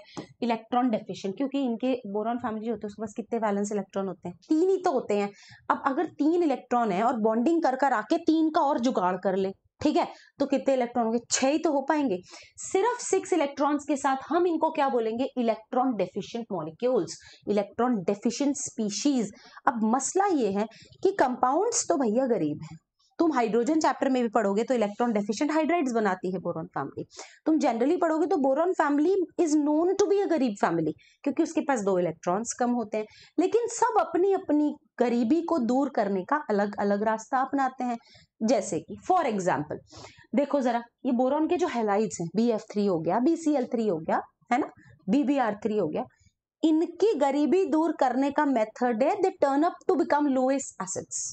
इलेक्ट्रॉन डेफिशिएंट क्योंकि इनके बोरॉन फैमिली होते हैं उसके पास कितने वैलेंस इलेक्ट्रॉन होते हैं तीन ही तो होते हैं अब अगर तीन इलेक्ट्रॉन है और बॉन्डिंग कर कर आके तीन का और जुगाड़ कर ले ठीक है तो कितने इलेक्ट्रॉन होंगे छह ही तो हो पाएंगे सिर्फ सिक्स इलेक्ट्रॉन्स के साथ हम इनको क्या बोलेंगे electron deficient molecules electron deficient species अब मसला ये है कि कंपाउंड्स तो भैया गरीब हैं तुम हाइड्रोजन चैप्टर में भी पढ़ोगे तो इलेक्ट्रॉन डेफिशिएंट हाइड्राइड्स बनाती है बोरॉन फैमिली तुम जनरली पढ़ोगे तो boron family is known to be a गरीब फैमिली क्योंकि उसके पास दो इलेक्ट्रॉन्स कम होते हैं लेकिन सब अपनी अपनी गरीबी को दूर करने का अलग अलग रास्ता अपनाते हैं जैसे कि फॉर एग्जाम्पल देखो जरा ये बोरॉन के जो हेलाइड्स हैं बी एफ थ्री हो गया बी सी एल थ्री हो गया है ना बी बी आर थ्री हो गया इनकी गरीबी दूर करने का मेथड है they turn up to become lowest acids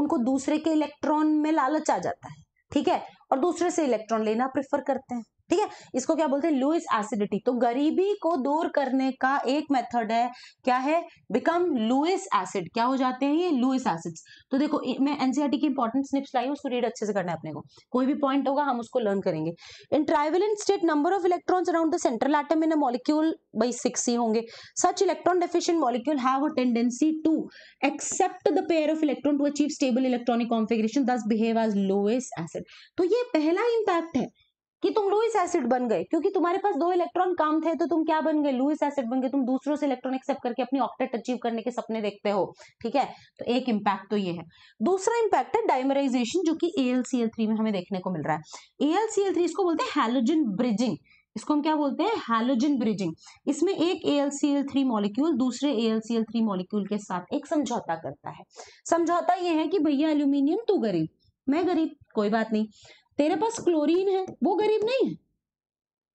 उनको दूसरे के इलेक्ट्रॉन में लालच आ जाता है ठीक है और दूसरे से इलेक्ट्रॉन लेना प्रेफर करते हैं ठीक है इसको क्या बोलते हैं लुइस एसिडिटी तो गरीबी को दूर करने का एक मेथड है क्या है बिकम लुइस एसिड क्या हो जाते हैं ये लुइस एसिड्स तो देखो मैं एनसीआरटी की इंपॉर्टेंट स्निप्स लाई हूँ उसको रीड अच्छे से करना है अपने को कोई भी पॉइंट होगा हम उसको लर्न करेंगे in in state number of electrons around the central atom in a molecule by six ही होंगे such electron deficient molecule have a tendency to accept the pair of electron to achieve stable electronic configuration thus behave as Lewis acid तो ये पहला impact है कि तुम Louis acid बन गए क्योंकि तुम्हारे पास दो इलेक्ट्रॉन कम थे तो तुम क्या बन गए लुइस एसिड बन गए तुम दूसरों से इलेक्ट्रॉन एक्सेप्ट करके अपनी ऑक्टेट अचीव करने के सपने देखते हो ठीक है तो एक इम्पैक्ट तो ये है दूसरा इम्पैक्ट है डायमराइजेशन जो कि ए में हमें देखने को मिल रहा है ए इसको बोलते हैं हेलोजन ब्रिजिंग इसको हम क्या बोलते हैं हेलोजन ब्रिजिंग इसमें एक A L L C three molecule दूसरे A L L C three molecule के साथ एक समझौता करता है समझौता यह है कि भैया एल्यूमिनियम तू गरीब मैं गरीब कोई बात नहीं तेरे पास क्लोरीन है वो गरीब नहीं है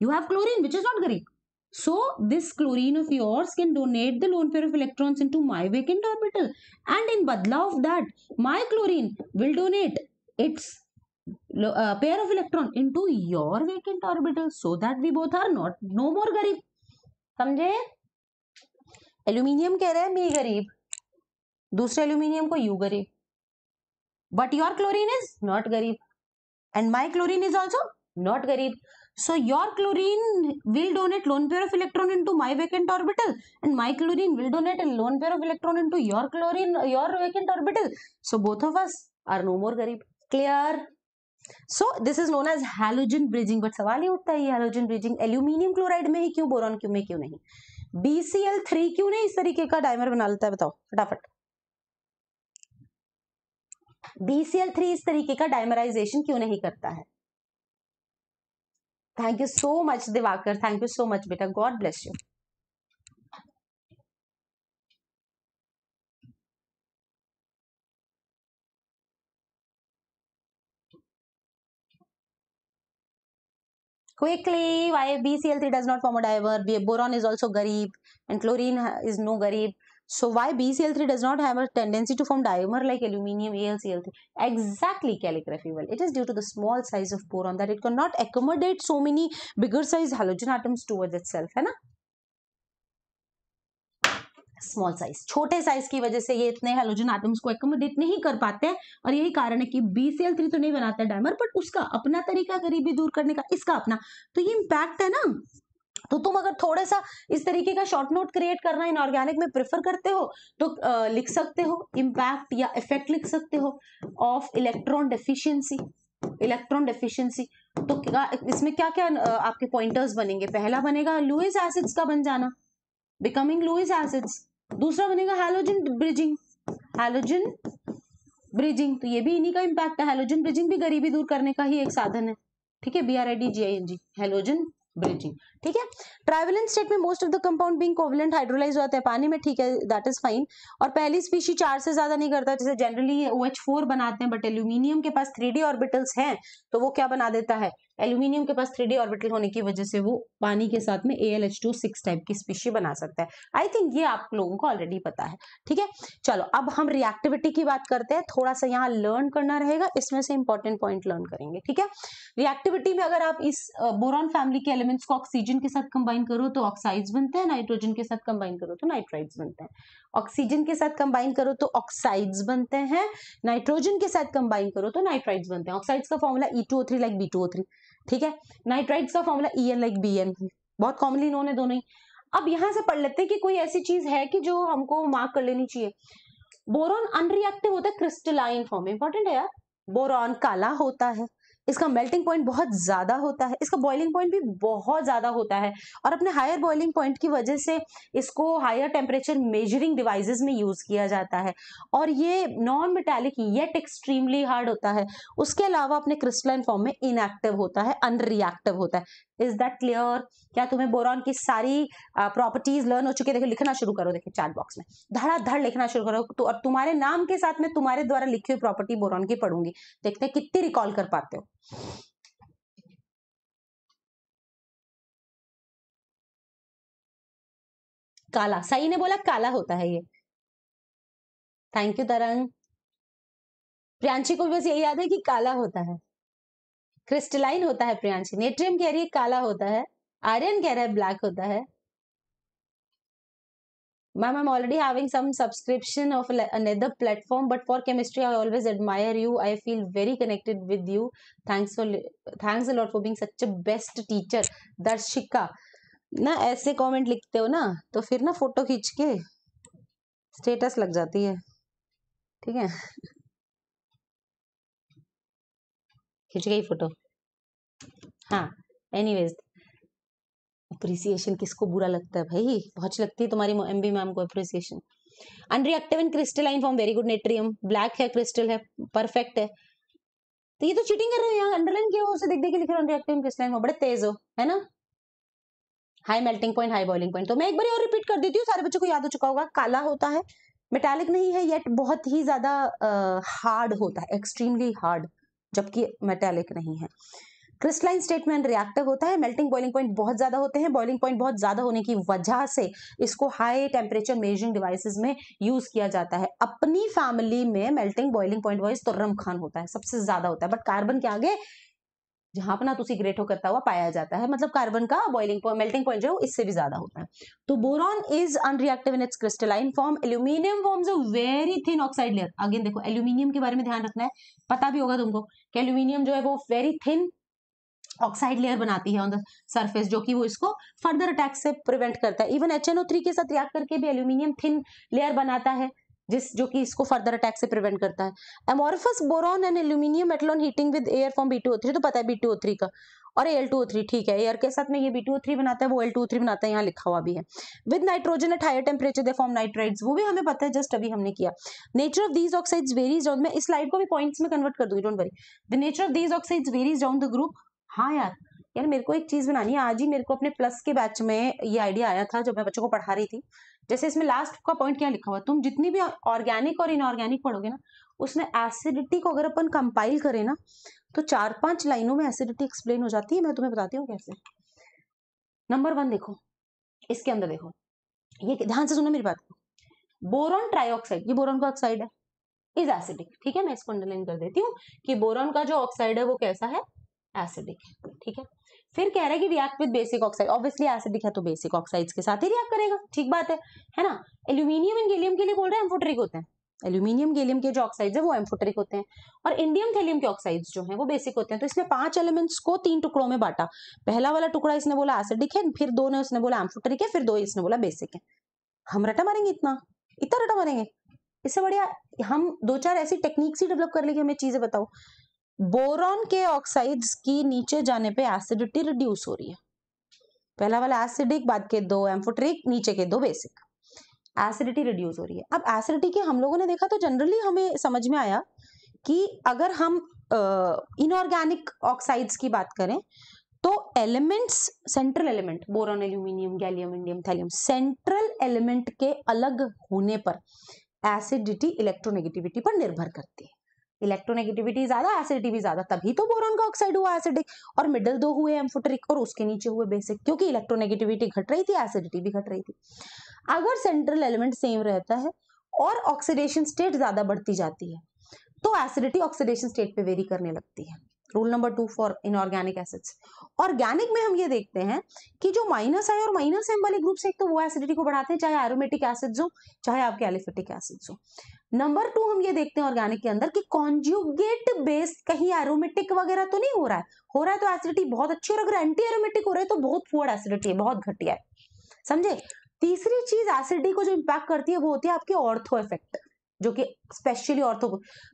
you have chlorine which is not गरीब so this chlorine of yours can donate the lone pair of electrons into my vacant orbital and in बदला of that my chlorine will donate its pair of electron into your vacant orbital so that we both are not no more गरीब समझे aluminium कह रहे हैं मी गरीब दूसरे aluminium को you गरीब but your chlorine is not गरीब and my chlorine is also not carried. So your chlorine will donate lone pair of electron into my vacant orbital and my chlorine will donate a lone pair of electron into your chlorine, your vacant orbital. So both of us are no more garib. Clear? So this is known as halogen bridging but सवाल ये उठता है ये halogen bridging aluminium chloride में ही क्यों boron क्यों में क्यों नहीं बीसीएल थ्री क्यों नहीं इस तरीके का डायमर बना लेता है बताओ फटाफट BCl3 इस तरीके का डायमराइजेशन क्यों नहीं करता है thank you so much Diwakar thank you so much बेटा God bless you quickly why bcl3 does not form a dimer boron is also garib and chlorine is no garib So why BCl3 does not have a tendency to form dimer like aluminium AlCl3? Exactly calligraphy well. It is due to the small size of boron that it cannot accommodate so many bigger size halogen atoms towards itself. है ना? Small size छोटे size की वजह से ये इतने halogen atoms को accommodate नहीं कर पाते हैं और यही कारण है कि बी सी एल थ्री तो नहीं बनाता डायमर बट उसका अपना तरीका गरीबी दूर करने का इसका अपना तो ये इम्पैक्ट है ना तो तुम अगर थोड़ा सा इस तरीके का शॉर्ट नोट क्रिएट करना इनऑर्गेनिक में प्रेफर करते हो तो लिख सकते हो इम्पैक्ट या इफेक्ट लिख सकते हो of electron deficiency electron deficiency तो क्या इसमें क्या क्या आपके पॉइंटर्स बनेंगे पहला बनेगा लुइस एसिड्स का बन जाना बिकमिंग लुइस एसिड्स दूसरा बनेगा हेलोजन ब्रिजिंग हेलोजन ब्रिजिंग तो ये भी इन्हीं का इम्पैक्ट है हेलोजन ब्रिजिंग भी गरीबी दूर करने का ही एक साधन है ठीक है B R I D G I N G halogen bridging ठीक है ट्राइवलेंट स्टेट में most of the compound being covalent hydrolyze हो है पानी में ठीक है दैट इज फाइन और पहली स्पीशी चार से ज्यादा नहीं करता जैसे जनरली ओ एच फोर बनाते हैं बट एल्यूमिनियम के पास थ्री डी ऑर्बिटल्स हैं तो वो क्या बना देता है एल्यूमिनियम के पास थ्री ऑर्बिटल होने की वजह से वो पानी के साथ में A L H two six type की स्पीशी बना सकता है आई थिंक ये आप लोगों को ऑलरेडी पता है ठीक है चलो अब हम रिएक्टिविटी की बात करते हैं थोड़ा सा यहाँ लर्न करना रहेगा इसमें से इंपॉर्टेंट पॉइंट लर्न करेंगे ठीक है रिएक्टिविटी में अगर आप इस बोरॉन फैमिली के एलिमेंट्स को ऑक्सीजन के साथ कंबाइन करो तो ऑक्साइड्स बनते हैं नाइट्रोजन के साथ कंबाइन करो तो नाइट्राइड्स बनते हैं ऑक्सीजन के साथ कंबाइन करो तो ऑक्साइड्स बनते हैं नाइट्रोजन के साथ कंबाइन करो तो नाइट्राइड्स बनते हैं ऑक्साइड्स का फॉर्मूला ई लाइक बी ठीक है नाइट्राइड्स का formula E N like B N बहुत कॉमनली नोन है दोनों ही अब यहां से पढ़ लेते हैं कि कोई ऐसी चीज है कि जो हमको मार्क कर लेनी चाहिए बोरॉन अनरिएक्टिव होता है क्रिस्टलाइन फॉर्म इंपॉर्टेंट है यार बोरॉन काला होता है इसका मेल्टिंग पॉइंट बहुत ज़्यादा होता है इसका बॉइलिंग पॉइंट भी बहुत ज़्यादा होता है और अपने हायर बॉइलिंग पॉइंट की वजह से इसको हायर टेम्परेचर मेजरिंग डिवाइसेस में यूज़ किया जाता है और ये non metallic yet extremely hard होता है उसके अलावा अपने क्रिस्टलाइन फॉर्म में इनएक्टिव होता है अनरिएक्टिव होता है इज दैट क्लियर क्या तुम्हें बोरॉन की सारी प्रॉपर्टीज लर्न हो चुकी है देखो लिखना शुरू करो देखो चैट बॉक्स में धड़ाधड़ लिखना शुरू करो तो और तुम्हारे नाम के साथ में तुम्हारे द्वारा लिखी हुई प्रॉपर्टी बोरॉन की पढ़ूंगी देखते हैं कितनी रिकॉल कर पाते हो
काला सही ने बोला काला होता है ये थैंक यू तरंग
प्रियांशी को बस यही याद है कि काला होता है क्रिस्टलाइन होता है प्रियांशी नेट्रियम कह रही है काला होता है आर्यन कह रहा है ब्लैक होता है ma'am I am already having some subscription of another platform but for chemistry I always admire you I feel very connected with you thanks for thanks a lot for being such a best teacher Darshika ना ऐसे comment लिखते हो ना तो फिर ना photo खींच के स्टेटस लग जाती है ठीक है खिंच गई फोटो हाँ एनी वेज अप्रिसिएशन किसको बुरा लगता है भाई बहुत लगती है तुम्हारी एम बी मैम को appreciation unreactive and crystalline form very good Natrium black है क्रिस्टल है परफेक्ट है तो ये तो चीटिंग कर रहे हो यहाँ अंडरलाइन किया हुआ उसे देख देख के लिख रहे हो अनरिएक्टिव एंड क्रिस्टलाइन फॉर्म बड़े तेज हो है ना high melting point high boiling point तो मैं एक बार और रिपीट कर देती हूँ सारे बच्चों को याद हो चुका होगा काला होता है मेटालिक नहीं है येट बहुत ही ज्यादा हार्ड होता है एक्सट्रीमली हार्ड जबकि मेटेलिक नहीं है क्रिस्टलाइन स्टेट में रिएक्टिव होता है मेल्टिंग बॉइलिंग पॉइंट बहुत ज्यादा होते हैं बॉइलिंग पॉइंट बहुत ज्यादा होने की वजह से इसको हाई टेम्परेचर मेजरिंग डिवाइसेस में यूज किया जाता है अपनी फैमिली में मेल्टिंग बॉइलिंग पॉइंट वाइज तो खान होता है सबसे ज्यादा होता है बट कार्बन के आगे जहां ना तो ग्रेट होकर हुआ पाया जाता है मतलब कार्बन का बॉइलिंग पॉइंट मेल्टिंग पॉइंट जो है इससे भी ज्यादा होता है तो boron is unreactive in its crystalline form aluminium form a very thin oxide layer again देखो एल्यूमिनियम के बारे में ध्यान रखना है पता भी होगा तुमको कि एल्यूमिनियम जो है वो वेरी थिन ऑक्साइड लेयर बनाती है ऑन द सरफेस जो कि वो इसको फर्दर अटैक से प्रिवेंट करता है इवन एच के साथ रिएक्ट करके भी एल्यूमिनियम थिन लेयर बनाता है जिस जो कि इसको फर्दर अटैक से प्रिवेंट करता है amorphous boron and aluminium metal on heating with air form B two O three तो पता है बी टू ओ थ्री का और एल टू ओ थ्री ठीक है एयर के साथ में ये बी टू ओ थ्री बनाता है वो एल टू ओ थ्री बनाता है यहाँ लिखा हुआ भी है with nitrogen at higher temperature they form nitrides वो भी हमें पता है जस्ट अभी हमने किया nature of these oxides varies down मैं इस स्लाइड को भी पॉइंट्स में कन्वर्ट कर दूंगी don't worry the nature of these oxides varies down the group हाँ यार यार मेरे को एक चीज बनानी है आज ही मेरे को अपने प्लस के बैच में ये आइडिया आया था जब मैं बच्चों को पढ़ा रही थी जैसे इसमें लास्ट का पॉइंट क्या लिखा हुआ तुम जितनी भी ऑर्गेनिक और इनऑर्गेनिक पढ़ोगे ना उसमें एसिडिटी को अगर अपन कंपाइल करें ना तो चार पांच लाइनों में एसिडिटी एक्सप्लेन हो जाती है मैं तुम्हें बताती हूँ कैसे नंबर वन देखो इसके अंदर देखो ये ध्यान से सुनो मेरी बात को बोरॉन ट्राइऑक्साइड ये बोरोन का ऑक्साइड है इज एसिडिक ठीक है मैं इसको अंडरलाइन कर देती हूँ कि बोरोन का जो ऑक्साइड है वो कैसा है एसिडिक है ठीक है फिर कह रहे हैं कि react with basic oxide obviously acidic है तो बेसिक ऑक्साइड्स के साथ ही रिएक्ट करेगा ठीक बात है है ना एल्यूमिनियम एंड गेलियम के लिए बोल रहे हैं एम्फोट्रिक होते हैं एल्यूमिनियम गेलियम के जो ऑक्साइड्स है वो एम्फोट्रिक होते हैं और इंडियम थेलियम के ऑक्साइड्स जो है वो बेसिक होते हैं तो इसने पांच एलिमेंट्स को तीन टुकड़ों में बांटा पहला वाला टुकड़ा इसने बोला एसिडिक है फिर दो ने उसने बोला एम्फोट्रिक है फिर दो इसने बोला बेसिक है हम रटा मारेंगे इतना इतना रटा मारेंगे इससे बढ़िया हम दो चार ऐसी टेक्निक्स ही डेवलप कर लेंगे हमें चीजें बताओ बोरॉन के ऑक्साइड्स की नीचे जाने पे एसिडिटी रिड्यूस हो रही है पहला वाला एसिडिक बाद के दो एम्फोट्रिक नीचे के दो बेसिक एसिडिटी रिड्यूस हो रही है अब एसिडिटी के हम लोगों ने देखा तो जनरली हमें समझ में आया कि अगर हम इनऑर्गेनिक ऑक्साइड्स की बात करें तो elements central element boron aluminium gallium indium thallium central element के अलग होने पर एसिडिटी इलेक्ट्रोनेगेटिविटी पर निर्भर करती है इलेक्ट्रोनेगेटिविटी ज्यादा एसिडिटी भी ज्यादा तभी तो बोरोन का ऑक्साइड हुआ एसिडिक और मिडल दो हुए एम्फोटेरिक और उसके नीचे हुए बेसिक क्योंकि इलेक्ट्रोनेगेटिविटी घट रही थी एसिडिटी भी घट रही थी अगर सेंट्रल एलिमेंट सेम रहता है और ऑक्सीडेशन स्टेट ज्यादा बढ़ती जाती है तो एसिडिटी ऑक्सीडेशन स्टेट पे वेरी करने लगती है rule number two for inorganic acids organic में हम ये देखते हैं कि जो माइनस आई और माइनस एम वाले ग्रुप से एक तो वो एसिडिटी को बढ़ाते हैं चाहे एरोमेटिक एसिड्स हो चाहे आपके एलिफेटिक एसिड्स हो नंबर टू हम ये देखते हैं ऑर्गेनिक के अंदर कि कॉन्जुगेट बेस्ड कहीं एरोमेटिक वगैरह तो नहीं हो रहा है हो रहा है तो एसिडिटी बहुत अच्छी और अगर एंटी एरोमेटिक हो रहा है तो बहुत पुअर एसिडिटी है बहुत घटिया है समझे तीसरी चीज एसिडिटी को जो इम्पैक्ट करती है वो होती है आपकी ऑर्थो इफेक्ट जो कि स्पेशली ऑर्थो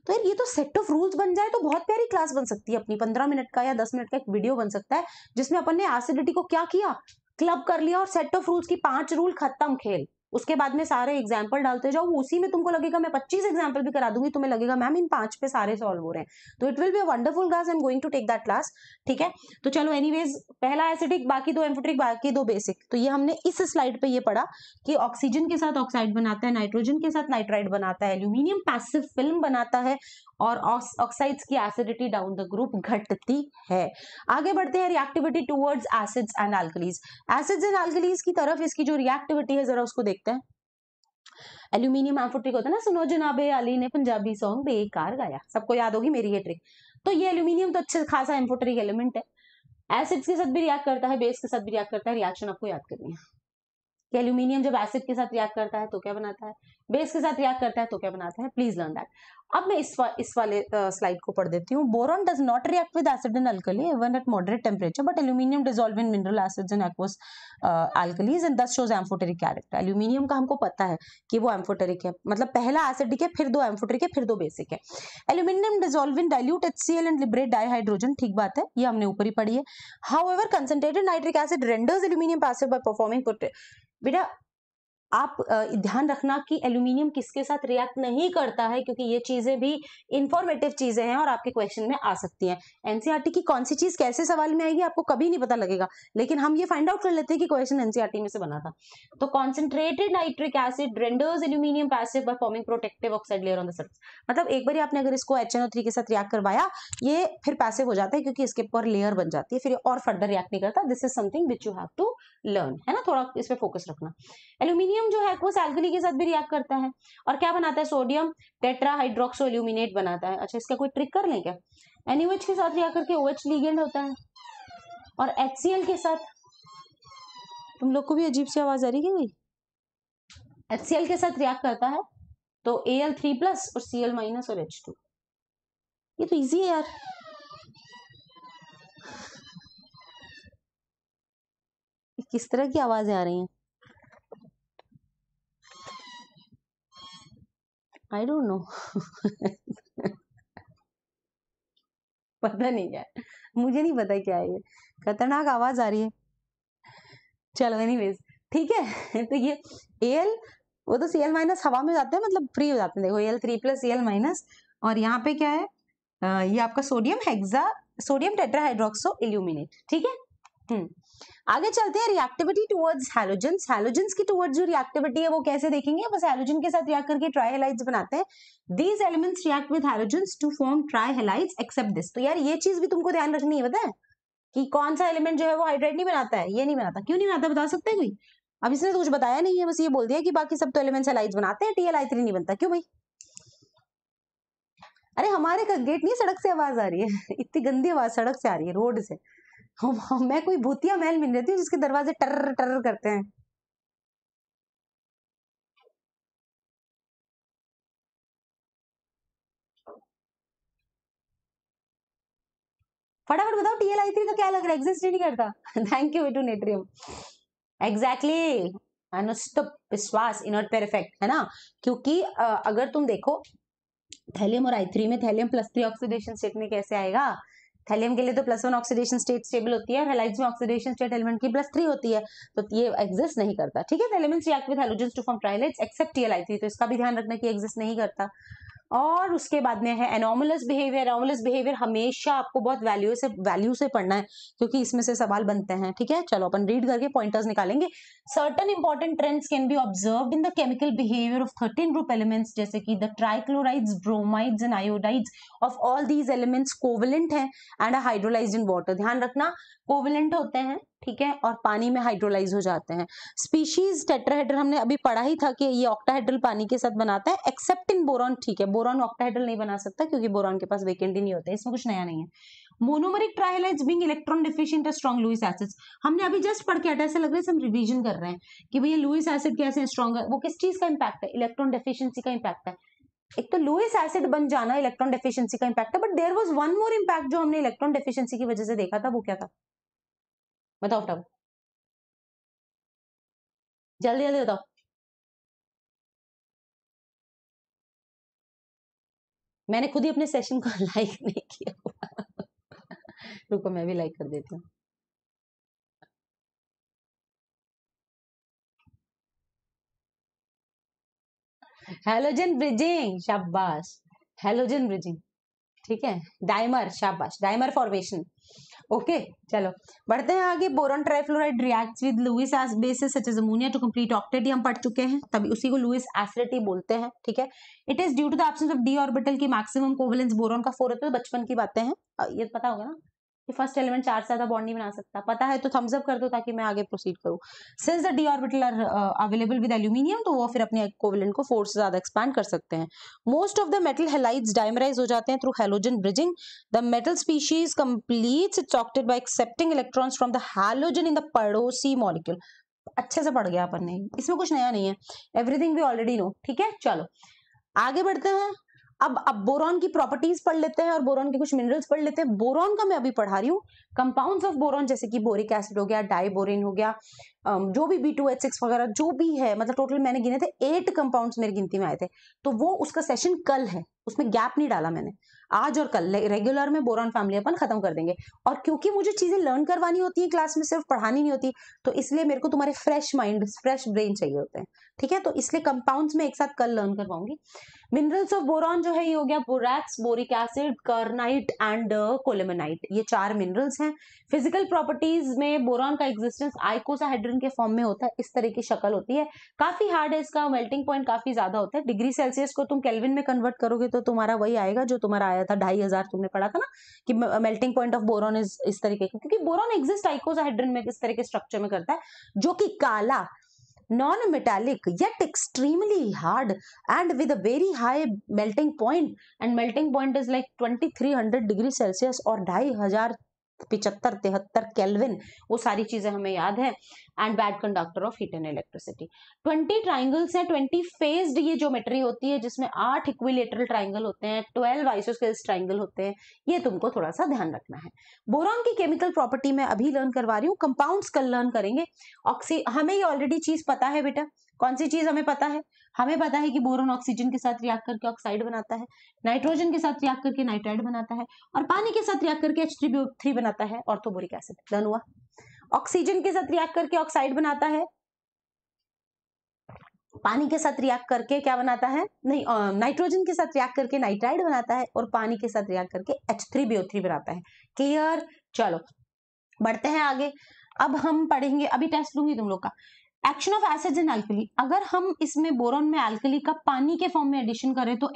तो यार ये तो सेट ऑफ रूल्स बन जाए तो बहुत प्यारी क्लास बन सकती है अपनी पंद्रह मिनट का या दस मिनट का एक वीडियो बन सकता है जिसमें अपन ने एसिडिटी को क्या किया क्लब कर लिया और सेट ऑफ रूल्स की पांच रूल खत्म खेल उसके बाद में सारे एग्जाम्पल डालते जाओ उसी में तुमको लगेगा मैं पच्चीस एग्जाम्पल भी करा दूंगी तुम्हें लगेगा मैम इन पांच पे सारे सॉल्व हो रहे हैं तो it will be wonderful cause am going to take that class ठीक है तो चलो एनीवेज पहला एसिडिक बाकी दो एम्फोट्रिक बाकी दो बेसिक तो ये हमने इस स्लाइड पे ये पढ़ा कि ऑक्सीजन के साथ ऑक्साइड बनाता है नाइट्रोजन के साथ नाइट्राइड बनाता है एल्यूमिनियम पैसिव फिल्म बनाता है और ऑक्साइड्स की एसिडिटी डाउन द ग्रुप घटती है आगे बढ़ते हैं reactivity towards acids and alkalis acids and alkalis की तरफ इसकी जो रिएक्टिविटी है जरा उसको देखते हैं एल्यूमिनियम एम्फोट्रिक होता है ना सुनो जनाबे अली ने पंजाबी सॉन्ग बेकार गाया सबको याद होगी मेरी ये ट्रिक तो ये एल्यूमिनियम तो अच्छे खासा एम्फोट्रिक एलिमेंट है एसिड्स के साथ भी रिएक्ट करता है बेस के साथ भी रिएक्ट करता है रिएक्शन आपको याद करनी है कि एल्यूमिनियम जब एसिड के साथ रिएक्ट करता है तो क्या बनाता है बेस के साथ रिएक्ट करता है तो क्या बनाता है प्लीज लर्न दैट अब मैं इस वा, इस वाले स्लाइड को पढ़ देती हूँ boron does not react with acid and alkali even at moderate temperature but aluminium dissolve in mineral acids and aqueous alkalis and thus shows amphoteric character aluminium का हमको पता है कि वो एम्फोटेरिक है मतलब पहला एसिडिक है फिर दो एम्फोटेरिक है फिर दो बेसिक है aluminium dissolve in dilute H and liberate dihydrogen ठीक बात है ये हमने ऊपर ही पढ़ी है however concentrated nitric acid renders aluminium passive by performing बेटा आप ध्यान रखना कि एल्यूमिनियम किसके साथ रिएक्ट नहीं करता है क्योंकि ये चीजें भी इंफॉर्मेटिव चीजें हैं और आपके क्वेश्चन में आ सकती हैं एनसीईआरटी e की कौन सी चीज कैसे सवाल में आएगी आपको कभी नहीं पता लगेगा लेकिन हम ये फाइंड आउट कर लेते हैं कि क्वेश्चन एनसीईआरटी e में से बना था तो concentrated nitric acid renders aluminium passive by forming protective oxide layer on the surface मतलब एक बार आपने अगर इसको एच के साथ रिएक्ट करवाया ये फिर पैसिव हो जाता है क्योंकि इसके ऊपर लेयर बन जाती है फिर और फर्दर रिएक्ट नहीं करता this is something which you have to learn है ना थोड़ा इस पर फोकस रखना एल्यूमिनियम सोडियम जो है वो सैल्कली के साथ भी रिएक्ट करता है और क्या बनाता है सोडियम टेट्राहाइड्रोक्सो एल्यूमिनेट बनाता है अच्छा इसका कोई ट्रिक कर लें क्या एनयूएच के साथ रिएक्ट करके ओ OH लिगेंड होता है और एच के साथ तुम लोग को भी अजीब सी आवाज आ रही है एच सी के साथ रिएक्ट करता है तो ए एल थ्री प्लस और सी एल माइनस और एच टू ये तो इजी है यार किस तरह की आवाजें आ रही हैं आई डोंट नो पता नहीं क्या मुझे नहीं पता क्या है ये खतरनाक आवाज आ रही है चलो एनी ठीक है तो ये एल वो तो सी एल माइनस हवा में जाते हैं मतलब फ्री हो जाते हैं देखो L three plus L minus और यहाँ पे क्या है आ, ये आपका sodium hexa sodium tetrahydroxo aluminate ठीक है हम्म आगे चलते हैं रिएक्टिविटी टुवर्ड्स हैलोजन हैलोजन की टुवर्ड्स जो रिएक्टिविटी है वो कैसे देखेंगे बस हैलोजन के साथ रिएक्ट करके ट्राईहेलाइड्स बनाते हैं these elements react with halogen to form trihalides except this तो यार ये चीज भी तुमको ध्यान रखनी है बताए कि कौन सा एलिमेंट जो है वो हाइड्रेट नहीं बनाता है ये नहीं बनाता क्यों नहीं बनाता बता सकते कोई अब इसने तो कुछ बताया नहीं है बस ये बोल दिया कि बाकी सब तो एलिमेंट्स एलाइड्स बनाते हैं टी एल आई थ्री नहीं बनता क्यों भाई अरे हमारे गेट नहीं सड़क से आवाज आ रही है इतनी गंदी आवाज सड़क से आ रही है रोड से मैं कोई भूतिया महल मिल रहती हूँ जिसके दरवाजे टर टर करते हैं फटाफट बताओ टीएल आई थ्री का क्या लग रहा है एग्जिस्ट ही नहीं करता थैंक यू विटू नेट्रियम एग्जैक्टली अनुष्ट विश्वास इन इनर्ट परफेक्ट है ना क्योंकि अगर तुम देखो थैलियम और आई थ्री में thallium plus three oxidation state में कैसे आएगा थैलियम के लिए तो plus one oxidation state stable होती है और हेलाइड्स में ऑक्सीडेशन स्टेट एलिमेंट की प्लस थ्री होती है तो ये एग्जिस्ट नहीं करता ठीक है elements react with halogen to form trihalides except TLI three तो इसका भी ध्यान रखना कि एग्जिस्ट नहीं करता और उसके बाद में है एनोमलस बिहेवियर एनोमलस बिहेवियर हमेशा आपको बहुत वैल्यू से वैल्यू से पढ़ना है क्योंकि इसमें से सवाल बनते हैं ठीक है चलो अपन रीड करके पॉइंटर्स निकालेंगे certain important trends can be observe in the chemical behaviour of thirteen group elements जैसे कि the trichlorides bromides and iodides of all these elements covalent है एंड हाइड्रोलाइज इन वॉटर ध्यान रखना कोवलेंट होते हैं ठीक है और पानी में हाइड्रोलाइज हो जाते हैं स्पीशीज टेट्राहेड्रल हमने अभी पढ़ा ही था कि ये ऑक्टाहेड्रल पानी के साथ बनाता है एक्सेप्ट इन बोरॉन ठीक है बोरॉन ऑक्टाहेड्रल नहीं बना सकता क्योंकि बोरॉन के पास वेकेंट ही नहीं होता इसमें कुछ नया नहीं है monomeric trihalides being electron deficient strong Lewis acid हमने अभी जस्ट पढ़ के हटा ऐसा लग रहा है हम रिवीजन कर रहे हैं कि भैया लुइस एसिड कैसे स्ट्रॉन्ग है वो किस चीज का इम्पैक्ट है इलेक्ट्रॉन डेफिशिएंसी का इम्पैक्ट है एक तो लुइस एसिड बन जाना इलेक्ट्रॉन डेफिशिएंसी का इंपैक्ट है but there was one more impact जो हमने इलेक्ट्रॉन डेफिशिएंसी की वजह से देखा था वो क्या था बताओ फटाफट जल्दी जल्दी बताओ
मैंने खुद ही अपने सेशन को लाइक नहीं किया रुको मैं भी लाइक कर देती हूँ
हेलोजन ब्रिजिंग शाबाश हेलोजन ब्रिजिंग ठीक है डाइमर शाबाश डाइमर फॉर्मेशन ओके चलो बढ़ते हैं आगे boron trifluoride reacts with Lewis as bases such as ammonia to complete octet हम पढ़ चुके हैं तभी उसी को लुइस एसिडिटी बोलते हैं ठीक है it is due to the absence of D orbital की मैक्सिमम कोवलेंस बोरन का फोर होता है तो बचपन की बातें हैं ये पता होगा ना कि फर्स्ट एलिमेंट चार से ज्यादा बॉन्ड नहीं बना सकता पता है तो थम्स अप कर दो ताकि मैं आगे प्रोसीड करूँ since the D orbital are available with aluminium तो वो फिर अपने इक्विवेलेंट को फोर्स से ज्यादा एक्सपैंड कर सकते हैं most of the metal halides dimerise हो जाते हैं through halogen bridging the metal species complete octet by accepting electron from the halogen in the पड़ोसी मॉलिक्यूल अच्छे से पढ़ गया अपन ने इसमें कुछ नया नहीं है एवरीथिंग वी ऑलरेडी नो ठीक है चलो आगे बढ़ते हैं अब अब बोरॉन की प्रॉपर्टीज पढ़ लेते हैं और बोरॉन के कुछ मिनरल्स पढ़ लेते हैं बोरॉन का मैं अभी पढ़ा रही हूँ कंपाउंड्स ऑफ बोरॉन जैसे कि बोरिक एसिड हो गया डाईबोरिन हो गया जो भी बी टू एच सिक्स वगैरह जो भी है मतलब टोटल मैंने गिने थे एट कंपाउंड्स मेरी गिनती में आए थे तो वो उसका सेशन कल है उसमें गैप नहीं डाला मैंने आज और कल रेगुलर में बोरॉन फैमिली अपन खत्म कर देंगे और क्योंकि मुझे चीजें लर्न करवानी होती है क्लास में सिर्फ पढ़ानी नहीं होती तो इसलिए मेरे को तुम्हारे फ्रेश माइंड फ्रेश ब्रेन चाहिए होते हैं ठीक है तो इसलिए कंपाउंड्स में एक साथ कल लर्न करवाऊंगी मिनरल्स ऑफ बोरॉन जो है ये हो गया borax boric acid kernite and colemanite ये चार मिनरल्स हैं फिजिकल प्रॉपर्टीज में बोरॉन का एग्जिस्टेंस आइकोसाहाइड्रिन के फॉर्म में होता है इस तरह की शक्ल होती है काफी हार्ड है इसका मेल्टिंग पॉइंट काफी ज्यादा होता है डिग्री सेल्सियस को तुम कैलविन में कन्वर्ट करोगे तो तुम्हारा वही आएगा जो तुम्हारा आया था ढाई हजार तुमने पढ़ा था ना कि melting point of boron is इस तरीके का क्योंकि बोरॉन एग्जिस्ट आइकोसाहाइड्रन में इस तरह के स्ट्रक्चर में करता है जो कि काला non-metallic yet extremely hard and with a very high melting point and melting point is like 2300 degrees celsius or two thousand. पिचहत्तर तिहत्तर कैलविन वो सारी चीजें हमें याद है and bad conductor of heat and electricity twenty triangles हैं twenty faced ये ज्योमेट्री होती है जिसमें आठ इक्विलेटरल ट्राइंगल होते हैं ट्वेल्व आइसोस्केल्स ट्राइंगल होते हैं ये तुमको थोड़ा सा ध्यान रखना है बोरॉन की केमिकल प्रॉपर्टी में अभी लर्न करवा रही हूँ कंपाउंड्स कल लर्न करेंगे ऑक्सी हमें ये ऑलरेडी चीज पता है बेटा कौन सी चीज हमें पता है हमें पता है कि बोरोन ऑक्सीजन के साथ रिएक्ट करके ऑक्साइड बनाता है नाइट्रोजन के साथ रिएक्ट करके नाइट्राइड बनाता है और पानी के साथ रिएक्ट करके एच बनाता है ऑर्थोबोरिक एसिड डन हुआ ऑक्सीजन के साथ रिएक्ट करके ऑक्साइड बनाता है पानी के साथ रिएक्ट करके क्या बनाता है नहीं नाइट्रोजन के साथ रिएक्ट करके नाइट्राइड बनाता है और पानी के साथ रिएक्ट करके H three B O three बनाता है क्लियर चलो बढ़ते हैं आगे अब हम पढ़ेंगे अभी टेस्ट लूंगी तुम लोग का action of acids in alkali अगर हम इसमें बोरॉन में एल्कली का पानी के फॉर्म में एडिशन करें तो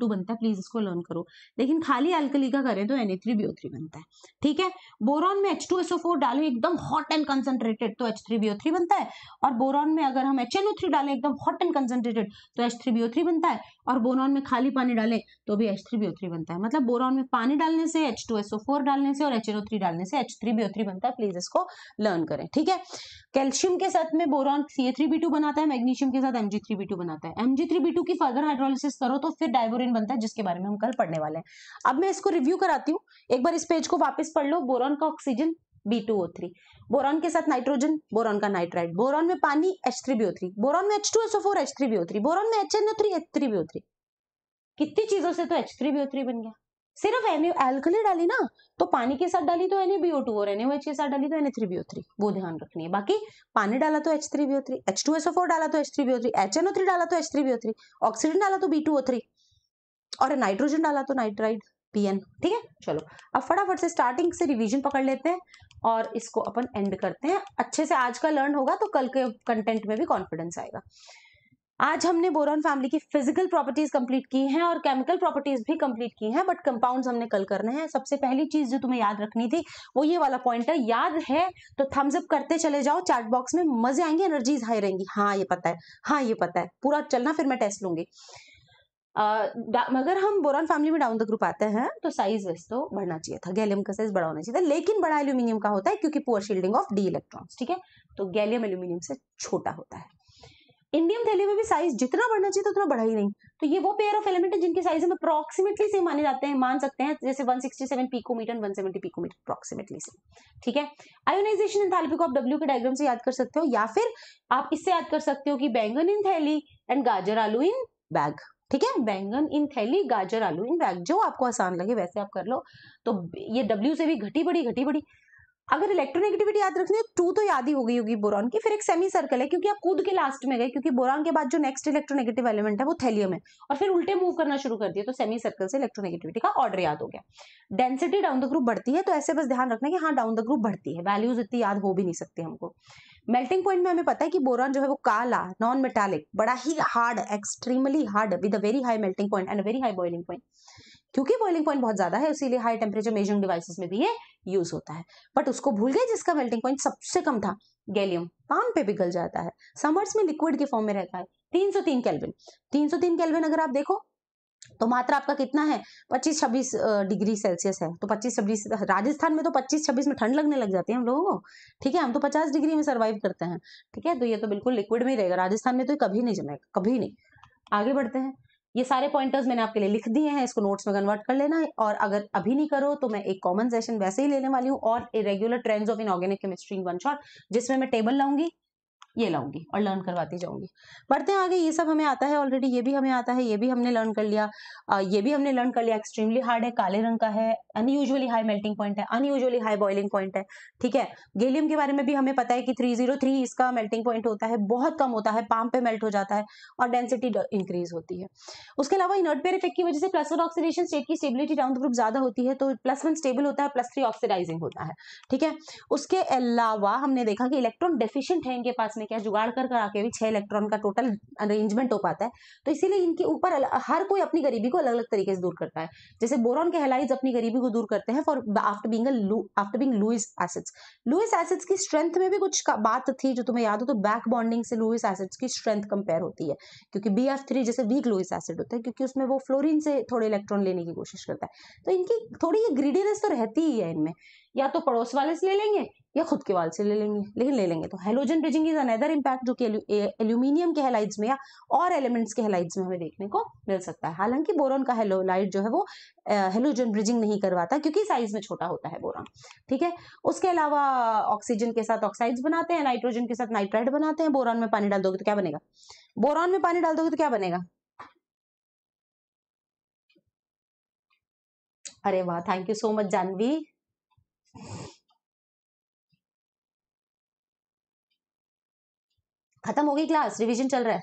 टू बनता है प्लीज इसको लर्न करो लेकिन खाली एल्कली का करें तो थ्री बनता है ठीक है बोरॉन में एच टू फोर डालें एकदम हॉट एंड कंसनट्रेटेड तो एच थ्री थ्री बनता है और बोरॉन में अगर हम एच एन ओ थ्री डालें एकदम हॉट एंड कंसनट्रेटेड तो एच थ्री थ्री बनता है और बोरॉन में खाली पानी डालें तो भी एच थ्री थ्री बनता है मतलब बोरॉन में पानी डालने से H two S O four डालने से और एच एन ओ थ्री डालने से H three B O three बनता है प्लीज इसको लर्न करें ठीक है कैल्शियम के साथ में boron C A three B two बनाता है मैग्नीशियम के साथ M G three B two बनाता है M G three B two की फर्दर हाइड्रोलिसिस करो तो फिर डायबोरिन बनता है जिसके बारे में हम कल पढ़ने वाले हैं अब मैं इसको रिव्यू कराती हूँ एक बार इस पेज को वापस पढ़ लो बोरॉन का oxygen B two O three boron के साथ नाइट्रोजन बोरॉन का नाइट्राइड बोरॉन में पानी H three BO three boron में H two SO four H three BO three boron में H N O three H three BO three कितनी चीजों से तो एच थ्री बीओ थ्री बन गया सिर्फ एनयू एल्कली डाली ना तो पानी के साथ डाली तो एनयू बीओ टू और एनयू एच के साथ डाली तो एन थ्री बीओ थ्री वो ध्यान रखनी है बाकी पानी डाला तो H three BO three H two SO four डाला तो H three BO three H NO three डाला तो H three BO three oxygen डाला तो बी टू ओ थ्री और नाइट्रोजन डाला तो नाइट्राइड पीएन ठीक है चलो अब फटाफट से स्टार्टिंग से रिविजन पकड़ लेते हैं और इसको अपन एंड करते हैं अच्छे से आज का लर्न होगा तो कल के कंटेंट में भी कॉन्फिडेंस आएगा आज हमने बोरॉन फैमिली की फिजिकल प्रॉपर्टीज कंप्लीट की हैं और केमिकल प्रॉपर्टीज भी कंप्लीट की हैं बट कंपाउंड्स हमने कल करने हैं सबसे पहली चीज जो तुम्हें याद रखनी थी वो ये वाला पॉइंट है याद है तो थम्स अप करते चले जाओ चैट बॉक्स में मजे आएंगे एनर्जीज हाई रहेंगी हाँ ये पता है हाँ ये पता है पूरा चलना फिर मैं टेस्ट लूंगी मगर हम बोरान फैमिली में डाउन द ग्रुप आते हैं तो साइज वैसे तो बढ़ना चाहिए था गैलियम का साइज बढ़ा होना चाहिए था लेकिन बड़ा एल्यूमिनियम का होता है क्योंकि poor shielding of D electrons ठीक है तो गैलियम एल्यूमिनियम से छोटा होता है इंडियम थैली में भी साइज जितना बढ़ना चाहिए तो उतना बढ़ा ही नहीं तो ये वो पेयर ऑफ एलिमेंट है जिनके साइज हम अप्रॉक्सिमेटली से माने जाते हैं मान सकते हैं जैसे 167 पिकोमीटर 170 पिकोमीटर अप्रॉक्सीमेटली से ठीक है आयोनाइजेशन इन थैली को आप डब्ल्यू के डायग्राम से याद कर सकते हो या फिर आप इससे याद कर सकते हो कि बैंगन इन थैली एंड गाजर आलू इन बैग ठीक है बैंगन इन थैली गाजर आलू इन बैग जो आपको आसान लगे वैसे आप कर लो तो ये डब्ल्यू से भी घटी बड़ी घटी बड़ी अगर इलेक्ट्रोनेगेटिविटी याद रखनी है टू तो याद ही होगी होगी बोरॉन की फिर एक सेमी सर्कल है क्योंकि आप कूद के लास्ट में गए क्योंकि बोरॉन के बाद जो नेक्स्ट इलेक्ट्रोनेगेटिव एलिमेंट है वो थैलियम है और फिर उल्टे मूव करना शुरू कर दिया तो सेमी सर्कल से इलेक्ट्रोनेगेटिविटी का ऑर्डर याद हो गया डेंसिटी डाउन द ग्रुप बढ़ती है तो ऐसे बस ध्यान रखना कि हाँ डाउन द ग्रुप बढ़ती है वैल्यूज इतनी याद हो भी नहीं सकती हमको मेल्टिंग पॉइंट में हमें पता है कि बोरॉन जो है वो काला नॉन मेटालिक बड़ा ही hard extremely hard with a very high melting point and very high boiling point क्योंकि बॉइलिंग पॉइंट बहुत ज्यादा है इसीलिए हाई टेम्परेचर मेजरिंग डिवाइसेस में भी ये यूज होता है बट उसको भूल गए जिसका मेल्टिंग पॉइंट सबसे कम था गैलियम पाम पे पिघल जाता है समर्स में लिक्विड के फॉर्म में रहता है तीन सौ तीन केल्विन तीन केल्विन अगर आप देखो तो मात्र आपका कितना है पच्चीस छब्बीस डिग्री सेल्सियस है तो पच्चीस छब्बीस राजस्थान में तो पच्चीस छब्बीस में ठंड लगने लग जाती है हम लोगों को ठीक है हम तो पचास डिग्री में सर्वाइव करते हैं ठीक है तो ये तो बिल्कुल लिक्विड में ही रहेगा राजस्थान में तो कभी नहीं जमेगा कभी नहीं आगे बढ़ते हैं ये सारे पॉइंटर्स मैंने आपके लिए लिख दिए हैं इसको नोट्स में कन्वर्ट कर लेना है और अगर अभी नहीं करो तो मैं एक कॉमन सेशन वैसे ही लेने वाली हूँ और irregular trends of in organic chemistry one shot जिसमें मैं टेबल लाऊंगी ये लाऊंगी और लर्न करवाती जाऊंगी बढ़ते हैं आगे ये सब हमें आता है ऑलरेडी ये भी हमें आता है ये भी हमने लर्न कर लिया ये भी हमने लर्न कर लिया एक्सट्रीमली हार्ड है काले रंग का है अनयूजली हाई मेल्टिंग पॉइंट है अनयूजली हाई बॉइलिंग पॉइंट है ठीक है गेलियम के बारे में भी हमें पता है कि थ्री इसका मेल्टिंग पॉइंट होता है बहुत कम होता है पाम पे मेल्ट हो जाता है और डेंसिटी इंक्रीज होती है उसके अलावा इनर्ट पेयर इफेक्ट की वजह से प्लस वन ऑक्सीडेशन स्टेट की स्टेबिलिटी डाउन ग्रुप ज्यादा होती है तो प्लस वन स्टेबल होता है प्लस थ्री ऑक्सीडाइजिंग होता है ठीक है उसके अलावा हमने देखा कि इलेक्ट्रॉन डेफिशियंट है इनके पास में क्या जुगाड़ कर कर आके भी छह इलेक्ट्रॉन का टोटल अरेंजमेंट हो पाता है तो इसीलिए इनके ऊपर हर कोई अपनी गरीबी को अलग अलग तरीके से दूर करता है जैसे बोरॉन के हेलाइज अपनी गरीबी को दूर करते हैं for after being after being Lewis acids Lewis acids की स्ट्रेंथ में भी कुछ बात थी जो तुम्हें याद हो तो बैक बॉन्डिंग से लुइस एसिड्स की स्ट्रेंथ कंपेयर होती है क्योंकि बी एफ थ्री जैसे वीक लुइस एसिड होता है क्योंकि उसमें वो फ्लोरिन से थोड़े इलेक्ट्रॉन लेने की कोशिश करता है तो इनकी थोड़ी ये ग्रीडीनेस तो रहती ही है इनमें या तो पड़ोस वाले से ले लेंगे या खुद के वाल से ले लेंगे लेकिन ले लेंगे तो halogen bridging is another impact जो कि एल्यूमिनियम के हेलाइड्स में या और एलिमेंट्स के हेलाइड्स में हमें देखने को मिल सकता है हालांकि बोरॉन का हेलोलाइट जो है वो हेलोजन ब्रिजिंग नहीं करवाता क्योंकि साइज में छोटा होता है बोरोन ठीक है उसके अलावा ऑक्सीजन के साथ ऑक्साइड्स बनाते हैं नाइट्रोजन के साथ नाइट्राइड बनाते हैं बोरॉन में पानी डाल दोगे तो क्या बनेगा बोरॉन में पानी डाल दोगे तो क्या बनेगा
अरे वाह thank you so much Janhvi खत्म हो गई क्लास रिवीजन चल रहा है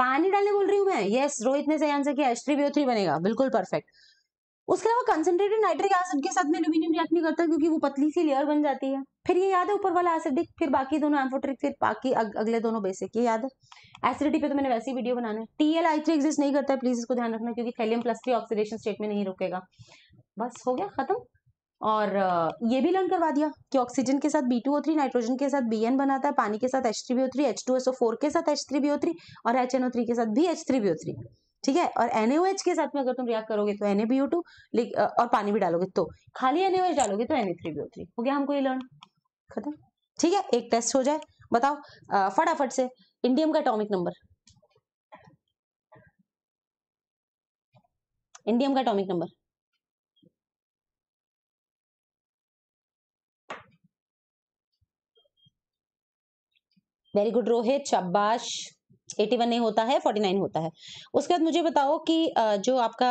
पानी डालने बोल रही हूँ मैं यस रोहित ने सही आंसर किया एच थ्री बनेगा बिल्कुल परफेक्ट उसके अलावा कंसेंट्रेटेड नाइट्रिक एसिड के साथ में एल्यूमिनियम रिएक्ट नहीं करता क्योंकि वो पतली सी लेयर बन जाती है फिर ये याद है ऊपर वाला एसिडिक फिर बाकी दोनों एम्फोट्रिक फिर बाकी अग, अगले दोनों बेसिक ये याद है एसिडिटी पे तो मैंने वैसी वीडियो बनाना है T L I three exist नहीं करता है प्लीज इसको ध्यान रखना क्योंकि thallium plus three oxidation state में नहीं रुकेगा बस हो गया खत्म और ये भी लर्न करवा दिया कि ऑक्सीजन के साथ B two O three nitrogen के साथ बी एन बनाता है पानी के साथ H three B O three H two S O four के साथ H three B O three और एच एन ओ थ्री के साथ भी H three B O three ठीक है और एन ओ एच के साथ में अगर तुम रिएक्ट करोगे तो N A B O two और पानी भी डालोगे तो खाली एन ओ एच डालोगे तो N A three B O three हो गया हमको ये लर्न खत्म ठीक है एक टेस्ट हो जाए बताओ फटाफट से इंडियम का एटॉमिक नंबर
इंडियम का atomic number
very good Rohit शाबाश 81 नहीं होता है 49 होता है उसके बाद मुझे बताओ कि जो आपका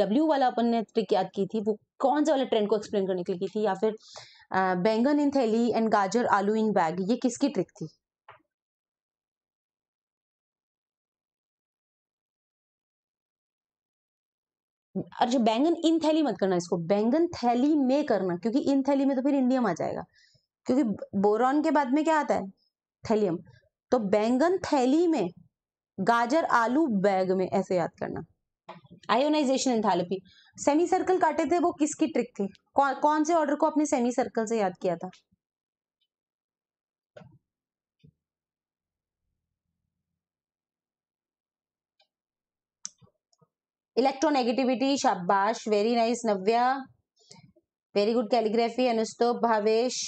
डब्ल्यू e वाला अपन ने ट्रिक याद की थी वो कौन से वाले ट्रेंड को एक्सप्लेन करने के लिए की थी या फिर बैंगन इन थैली एंड गाजर आलू इन बैग ये किसकी ट्रिक थी अच्छा बैंगन इन थैली मत करना इसको बैंगन थैली में करना क्योंकि इन थैली में तो फिर इंडियम आ जाएगा क्योंकि बोरॉन के बाद में क्या आता है थैलियम तो बैंगन थैली में गाजर आलू बैग में ऐसे याद करना आयोनाइजेशन एंथैल्पी सेमी सर्कल काटे थे वो किसकी ट्रिक थी कौ, कौन से ऑर्डर को आपने सेमी सर्कल से याद किया था इलेक्ट्रोनेगेटिविटी शाबाश very nice Navya very good calligraphy अनुस्तोप भावेश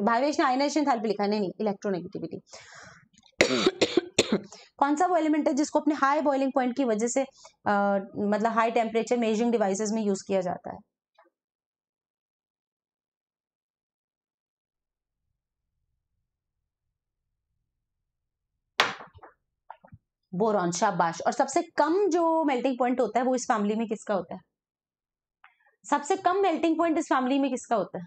भावेश ने आयनाइजेशन लिखा नहीं नहीं इलेक्ट्रोनेगेटिविटी कौन सा वो एलिमेंट है जिसको अपने हाई बॉइलिंग पॉइंट की वजह से आ, मतलब हाई टेम्परेचर मेजरिंग डिवाइसेस में यूज किया जाता है बोरॉन शाबाश और सबसे कम जो मेल्टिंग पॉइंट होता है वो इस फैमिली में किसका होता है सबसे कम मेल्टिंग पॉइंट इस फैमिली में किसका होता है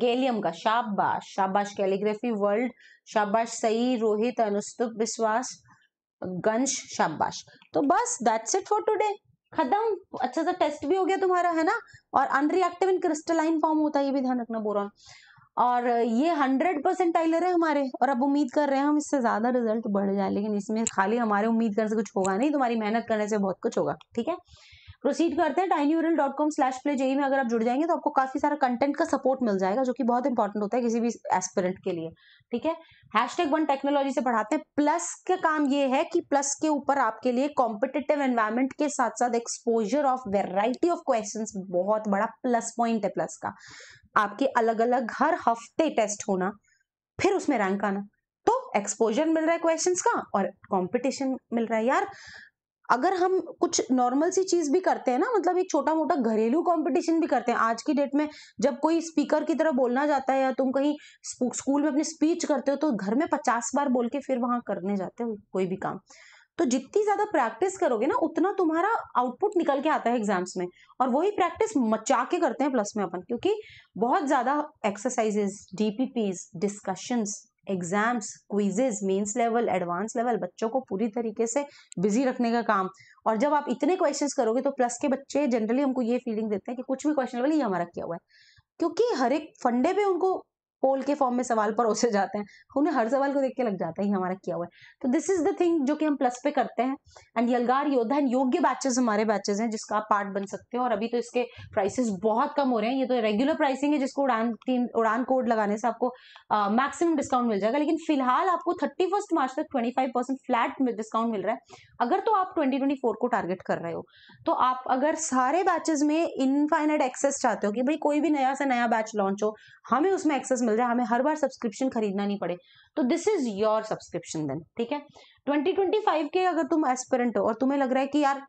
गेलियम का शाबाश शाबाश कैलीग्राफी वर्ल्ड शाबाश सही रोहित अनुस्तुप विश्वास गंश शाबाश तो बस दैट्स इट फॉर टुडे खत्म अच्छा सा टेस्ट भी हो गया तुम्हारा है ना और अनरिएक्टिव इन क्रिस्टलाइन फॉर्म होता है ये भी ध्यान रखना बोरॉन और ये हंड्रेड परसेंट टाइलर है हमारे और अब उम्मीद कर रहे हैं हम इससे ज्यादा रिजल्ट बढ़ जाए लेकिन इसमें खाली हमारे उम्मीद करने से कुछ होगा नहीं तुम्हारी मेहनत करने से बहुत कुछ होगा ठीक है प्रोसीड करते हैं tiny tinyurl dot com slash play JEE में अगर आप जुड़ जाएंगे तो आपको काफी सारा कंटेंट का सपोर्ट मिल जाएगा जो कि बहुत इंपॉर्टेंट होता है किसी भी एस्पिरेंट के लिए ठीक है हैश टैग वन टेक्नोलॉजी से पढ़ाते हैं प्लस का काम ये है कि प्लस के ऊपर आपके लिए कॉम्पिटेटिव एनवायरमेंट के साथ साथ exposure of variety of question बहुत बड़ा प्लस पॉइंट है प्लस का आपके अलग अलग हर हफ्ते टेस्ट होना फिर उसमें रैंक आना तो एक्सपोजर मिल रहा है क्वेश्चंस का और कंपटीशन मिल रहा है यार अगर हम कुछ नॉर्मल सी चीज भी करते हैं ना मतलब एक छोटा मोटा घरेलू कंपटीशन भी करते हैं आज की डेट में जब कोई स्पीकर की तरह बोलना जाता है या तुम कहीं स्कूल में अपनी स्पीच करते हो तो घर में पचास बार बोल के फिर वहां करने जाते हो कोई भी काम तो जितनी ज्यादा प्रैक्टिस करोगे ना उतना तुम्हारा आउटपुट निकल के आता है एग्जाम्स में और वही प्रैक्टिस मचा के करते हैं प्लस में अपन क्योंकि बहुत ज्यादा exercises DPPs discussions exams quizzes mains level advance level बच्चों को पूरी तरीके से बिजी रखने का काम और जब आप इतने क्वेश्चन करोगे तो प्लस के बच्चे जनरली हमको ये फीलिंग देते हैं कि कुछ भी क्वेश्चन लेवल ये हमारा किया हुआ है क्योंकि हर एक फंडे पे उनको पोल के फॉर्म में सवाल परोसे जाते हैं उन्हें हर सवाल को देख के लग जाता है हमारा किया हुआ है तो दिस इज द थिंग जो कि हम प्लस पे करते हैं एंड यलगार योद्धा एंड योग्य बैचेस हमारे बैचेस हैं जिसका आप पार्ट बन सकते हैं और अभी तो इसके प्राइसेस बहुत कम हो रहे हैं ये तो रेगुलर प्राइसिंग है जिसको उड़ान तीन उड़ान कोड लगाने से आपको मैक्सिमम डिस्काउंट मिल जाएगा लेकिन फिलहाल आपको थर्टी फर्स्ट मार्च तक twenty five percent flat discount मिल रहा है अगर तो आप ट्वेंटी ट्वेंटी फोर को टारगेट कर रहे हो तो आप अगर सारे बैचेज में इनफाइनाइट एक्सेस चाहते हो कि भाई कोई भी नया से नया बैच लॉन्च हो हमें उसमें एक्सेस मिल मिल रहा है हमें हर बार सब्सक्रिप्शन खरीदना नहीं पड़े तो this is your subscription then ठीक है 2025 के अगर तुम एस्पेरेंट हो और तुम्हें लग रहा है कि यार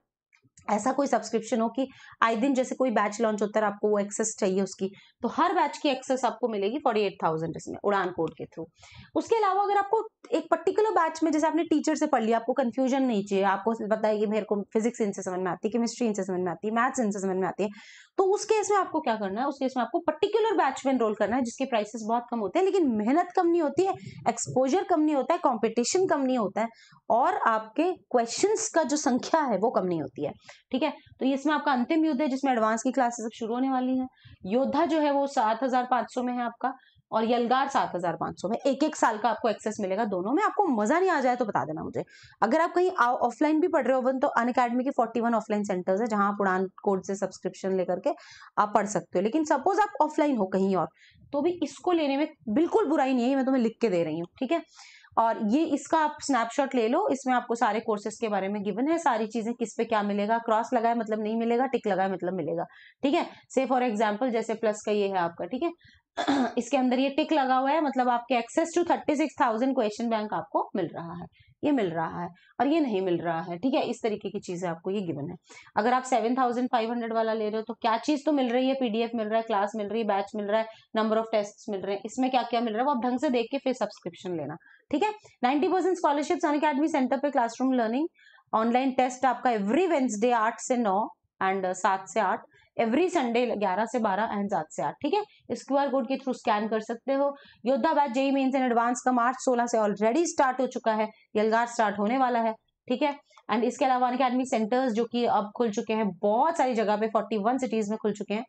ऐसा कोई सब्सक्रिप्शन हो कि आए दिन जैसे कोई बैच लॉन्च होता है आपको वो एक्सेस चाहिए उसकी तो हर बैच की एक्सेस आपको मिलेगी फोर्टी एट थाउजेंड इसमें उड़ान कोड के थ्रू उसके अलावा अगर आपको एक पर्टिकुलर बैच में जैसे आपने टीचर से पढ़ लिया आपको कंफ्यूजन नहीं चाहिए आपको बताया कि मेरे को फिजिक्स इनसे समझ में आती है केमिस्ट्री इनसे समझ में आती है मैथ्स इनसे समझ में आती है तो उस केस में आपको क्या करना है उस केस में आपको पर्टिकुलर बैच में एनरोल करना है जिसके प्राइसेस बहुत कम होते हैं लेकिन मेहनत कम नहीं होती है एक्सपोजर कम नहीं होता है कॉम्पिटिशन कम नहीं होता है और आपके क्वेश्चन का जो संख्या है वो कम नहीं होती है ठीक है तो इसमें आपका अंतिम युद्ध है जिसमें एडवांस की क्लासेस अब शुरू होने वाली है योद्धा जो है वो सात हजार पांच सौ में है आपका और यलगार सात हजार पांच सौ में एक एक साल का आपको एक्सेस मिलेगा दोनों में आपको मजा नहीं आ जाए तो बता देना मुझे अगर आप कहीं ऑफलाइन भी पढ़ रहे हो तो अन अकेडमी के फोर्टी वन ऑफलाइन सेंटर्स है जहां आप उड़ान कोड से सब्सक्रिप्शन लेकर के आप पढ़ सकते हो लेकिन सपोज आप ऑफलाइन हो कहीं और तो भी इसको लेने में बिल्कुल बुराई नहीं है मैं तुम्हें लिख के दे रही हूँ ठीक है और ये इसका आप स्नैपशॉट ले लो इसमें आपको सारे कोर्सेज के बारे में गिवन है सारी चीजें किस पे क्या मिलेगा क्रॉस लगाए मतलब नहीं मिलेगा टिक लगाए मतलब मिलेगा ठीक है से फॉर एग्जाम्पल जैसे प्लस का ये है आपका ठीक है इसके अंदर ये टिक लगा हुआ है मतलब आपके access to thirty six thousand question bank आपको मिल रहा है ये मिल रहा है और ये नहीं मिल रहा है ठीक है इस तरीके की चीजें आपको ये गिवन है अगर आप सेवन थाउजेंड फाइव हंड्रेड वाला ले रहे हो तो क्या चीज तो मिल रही है पीडीएफ मिल रहा है क्लास मिल रही है बैच मिल रहा है नंबर ऑफ टेस्ट मिल रहे हैं इसमें क्या क्या मिल रहा है वो आप ढंग से देख के फिर सब्सक्रिप्शन लेना ठीक है ninety percent scholarship academy centre पे क्लासरूम लर्निंग ऑनलाइन टेस्ट आपका एवरी वेंसडे आठ से नौ एंड uh, सात से आठ एवरी संडे 11 से 12 एंड से आठ ठीक है इस क्यू आर कोड के थ्रू स्कैन कर सकते हो Yoddha batch JEE mains and advance का मार्च 16 से ऑलरेडी स्टार्ट हो चुका है यलगार स्टार्ट होने वाला है ठीक है एंड इसके अलावा अकेडमी सेंटर्स जो कि अब खुल चुके हैं बहुत सारी जगह पे 41 सिटीज में खुल चुके हैं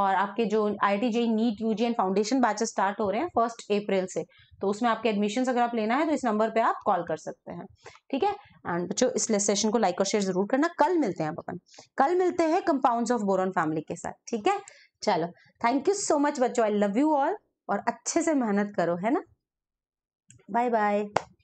और आपके जो I T J NEET U G and foundation batches start हो रहे हैं फर्स्ट अप्रैल से तो उसमें आपके एडमिशन अगर आप लेना है तो इस नंबर पे आप कॉल कर सकते हैं ठीक है एंड बच्चों इस सेशन को लाइक और शेयर जरूर करना कल मिलते हैं आप अपन कल मिलते हैं कंपाउंड ऑफ बोरन फैमिली के साथ ठीक है चलो थैंक यू सो मच बच्चो आई लव यू ऑल और अच्छे से मेहनत करो है ना बाय बाय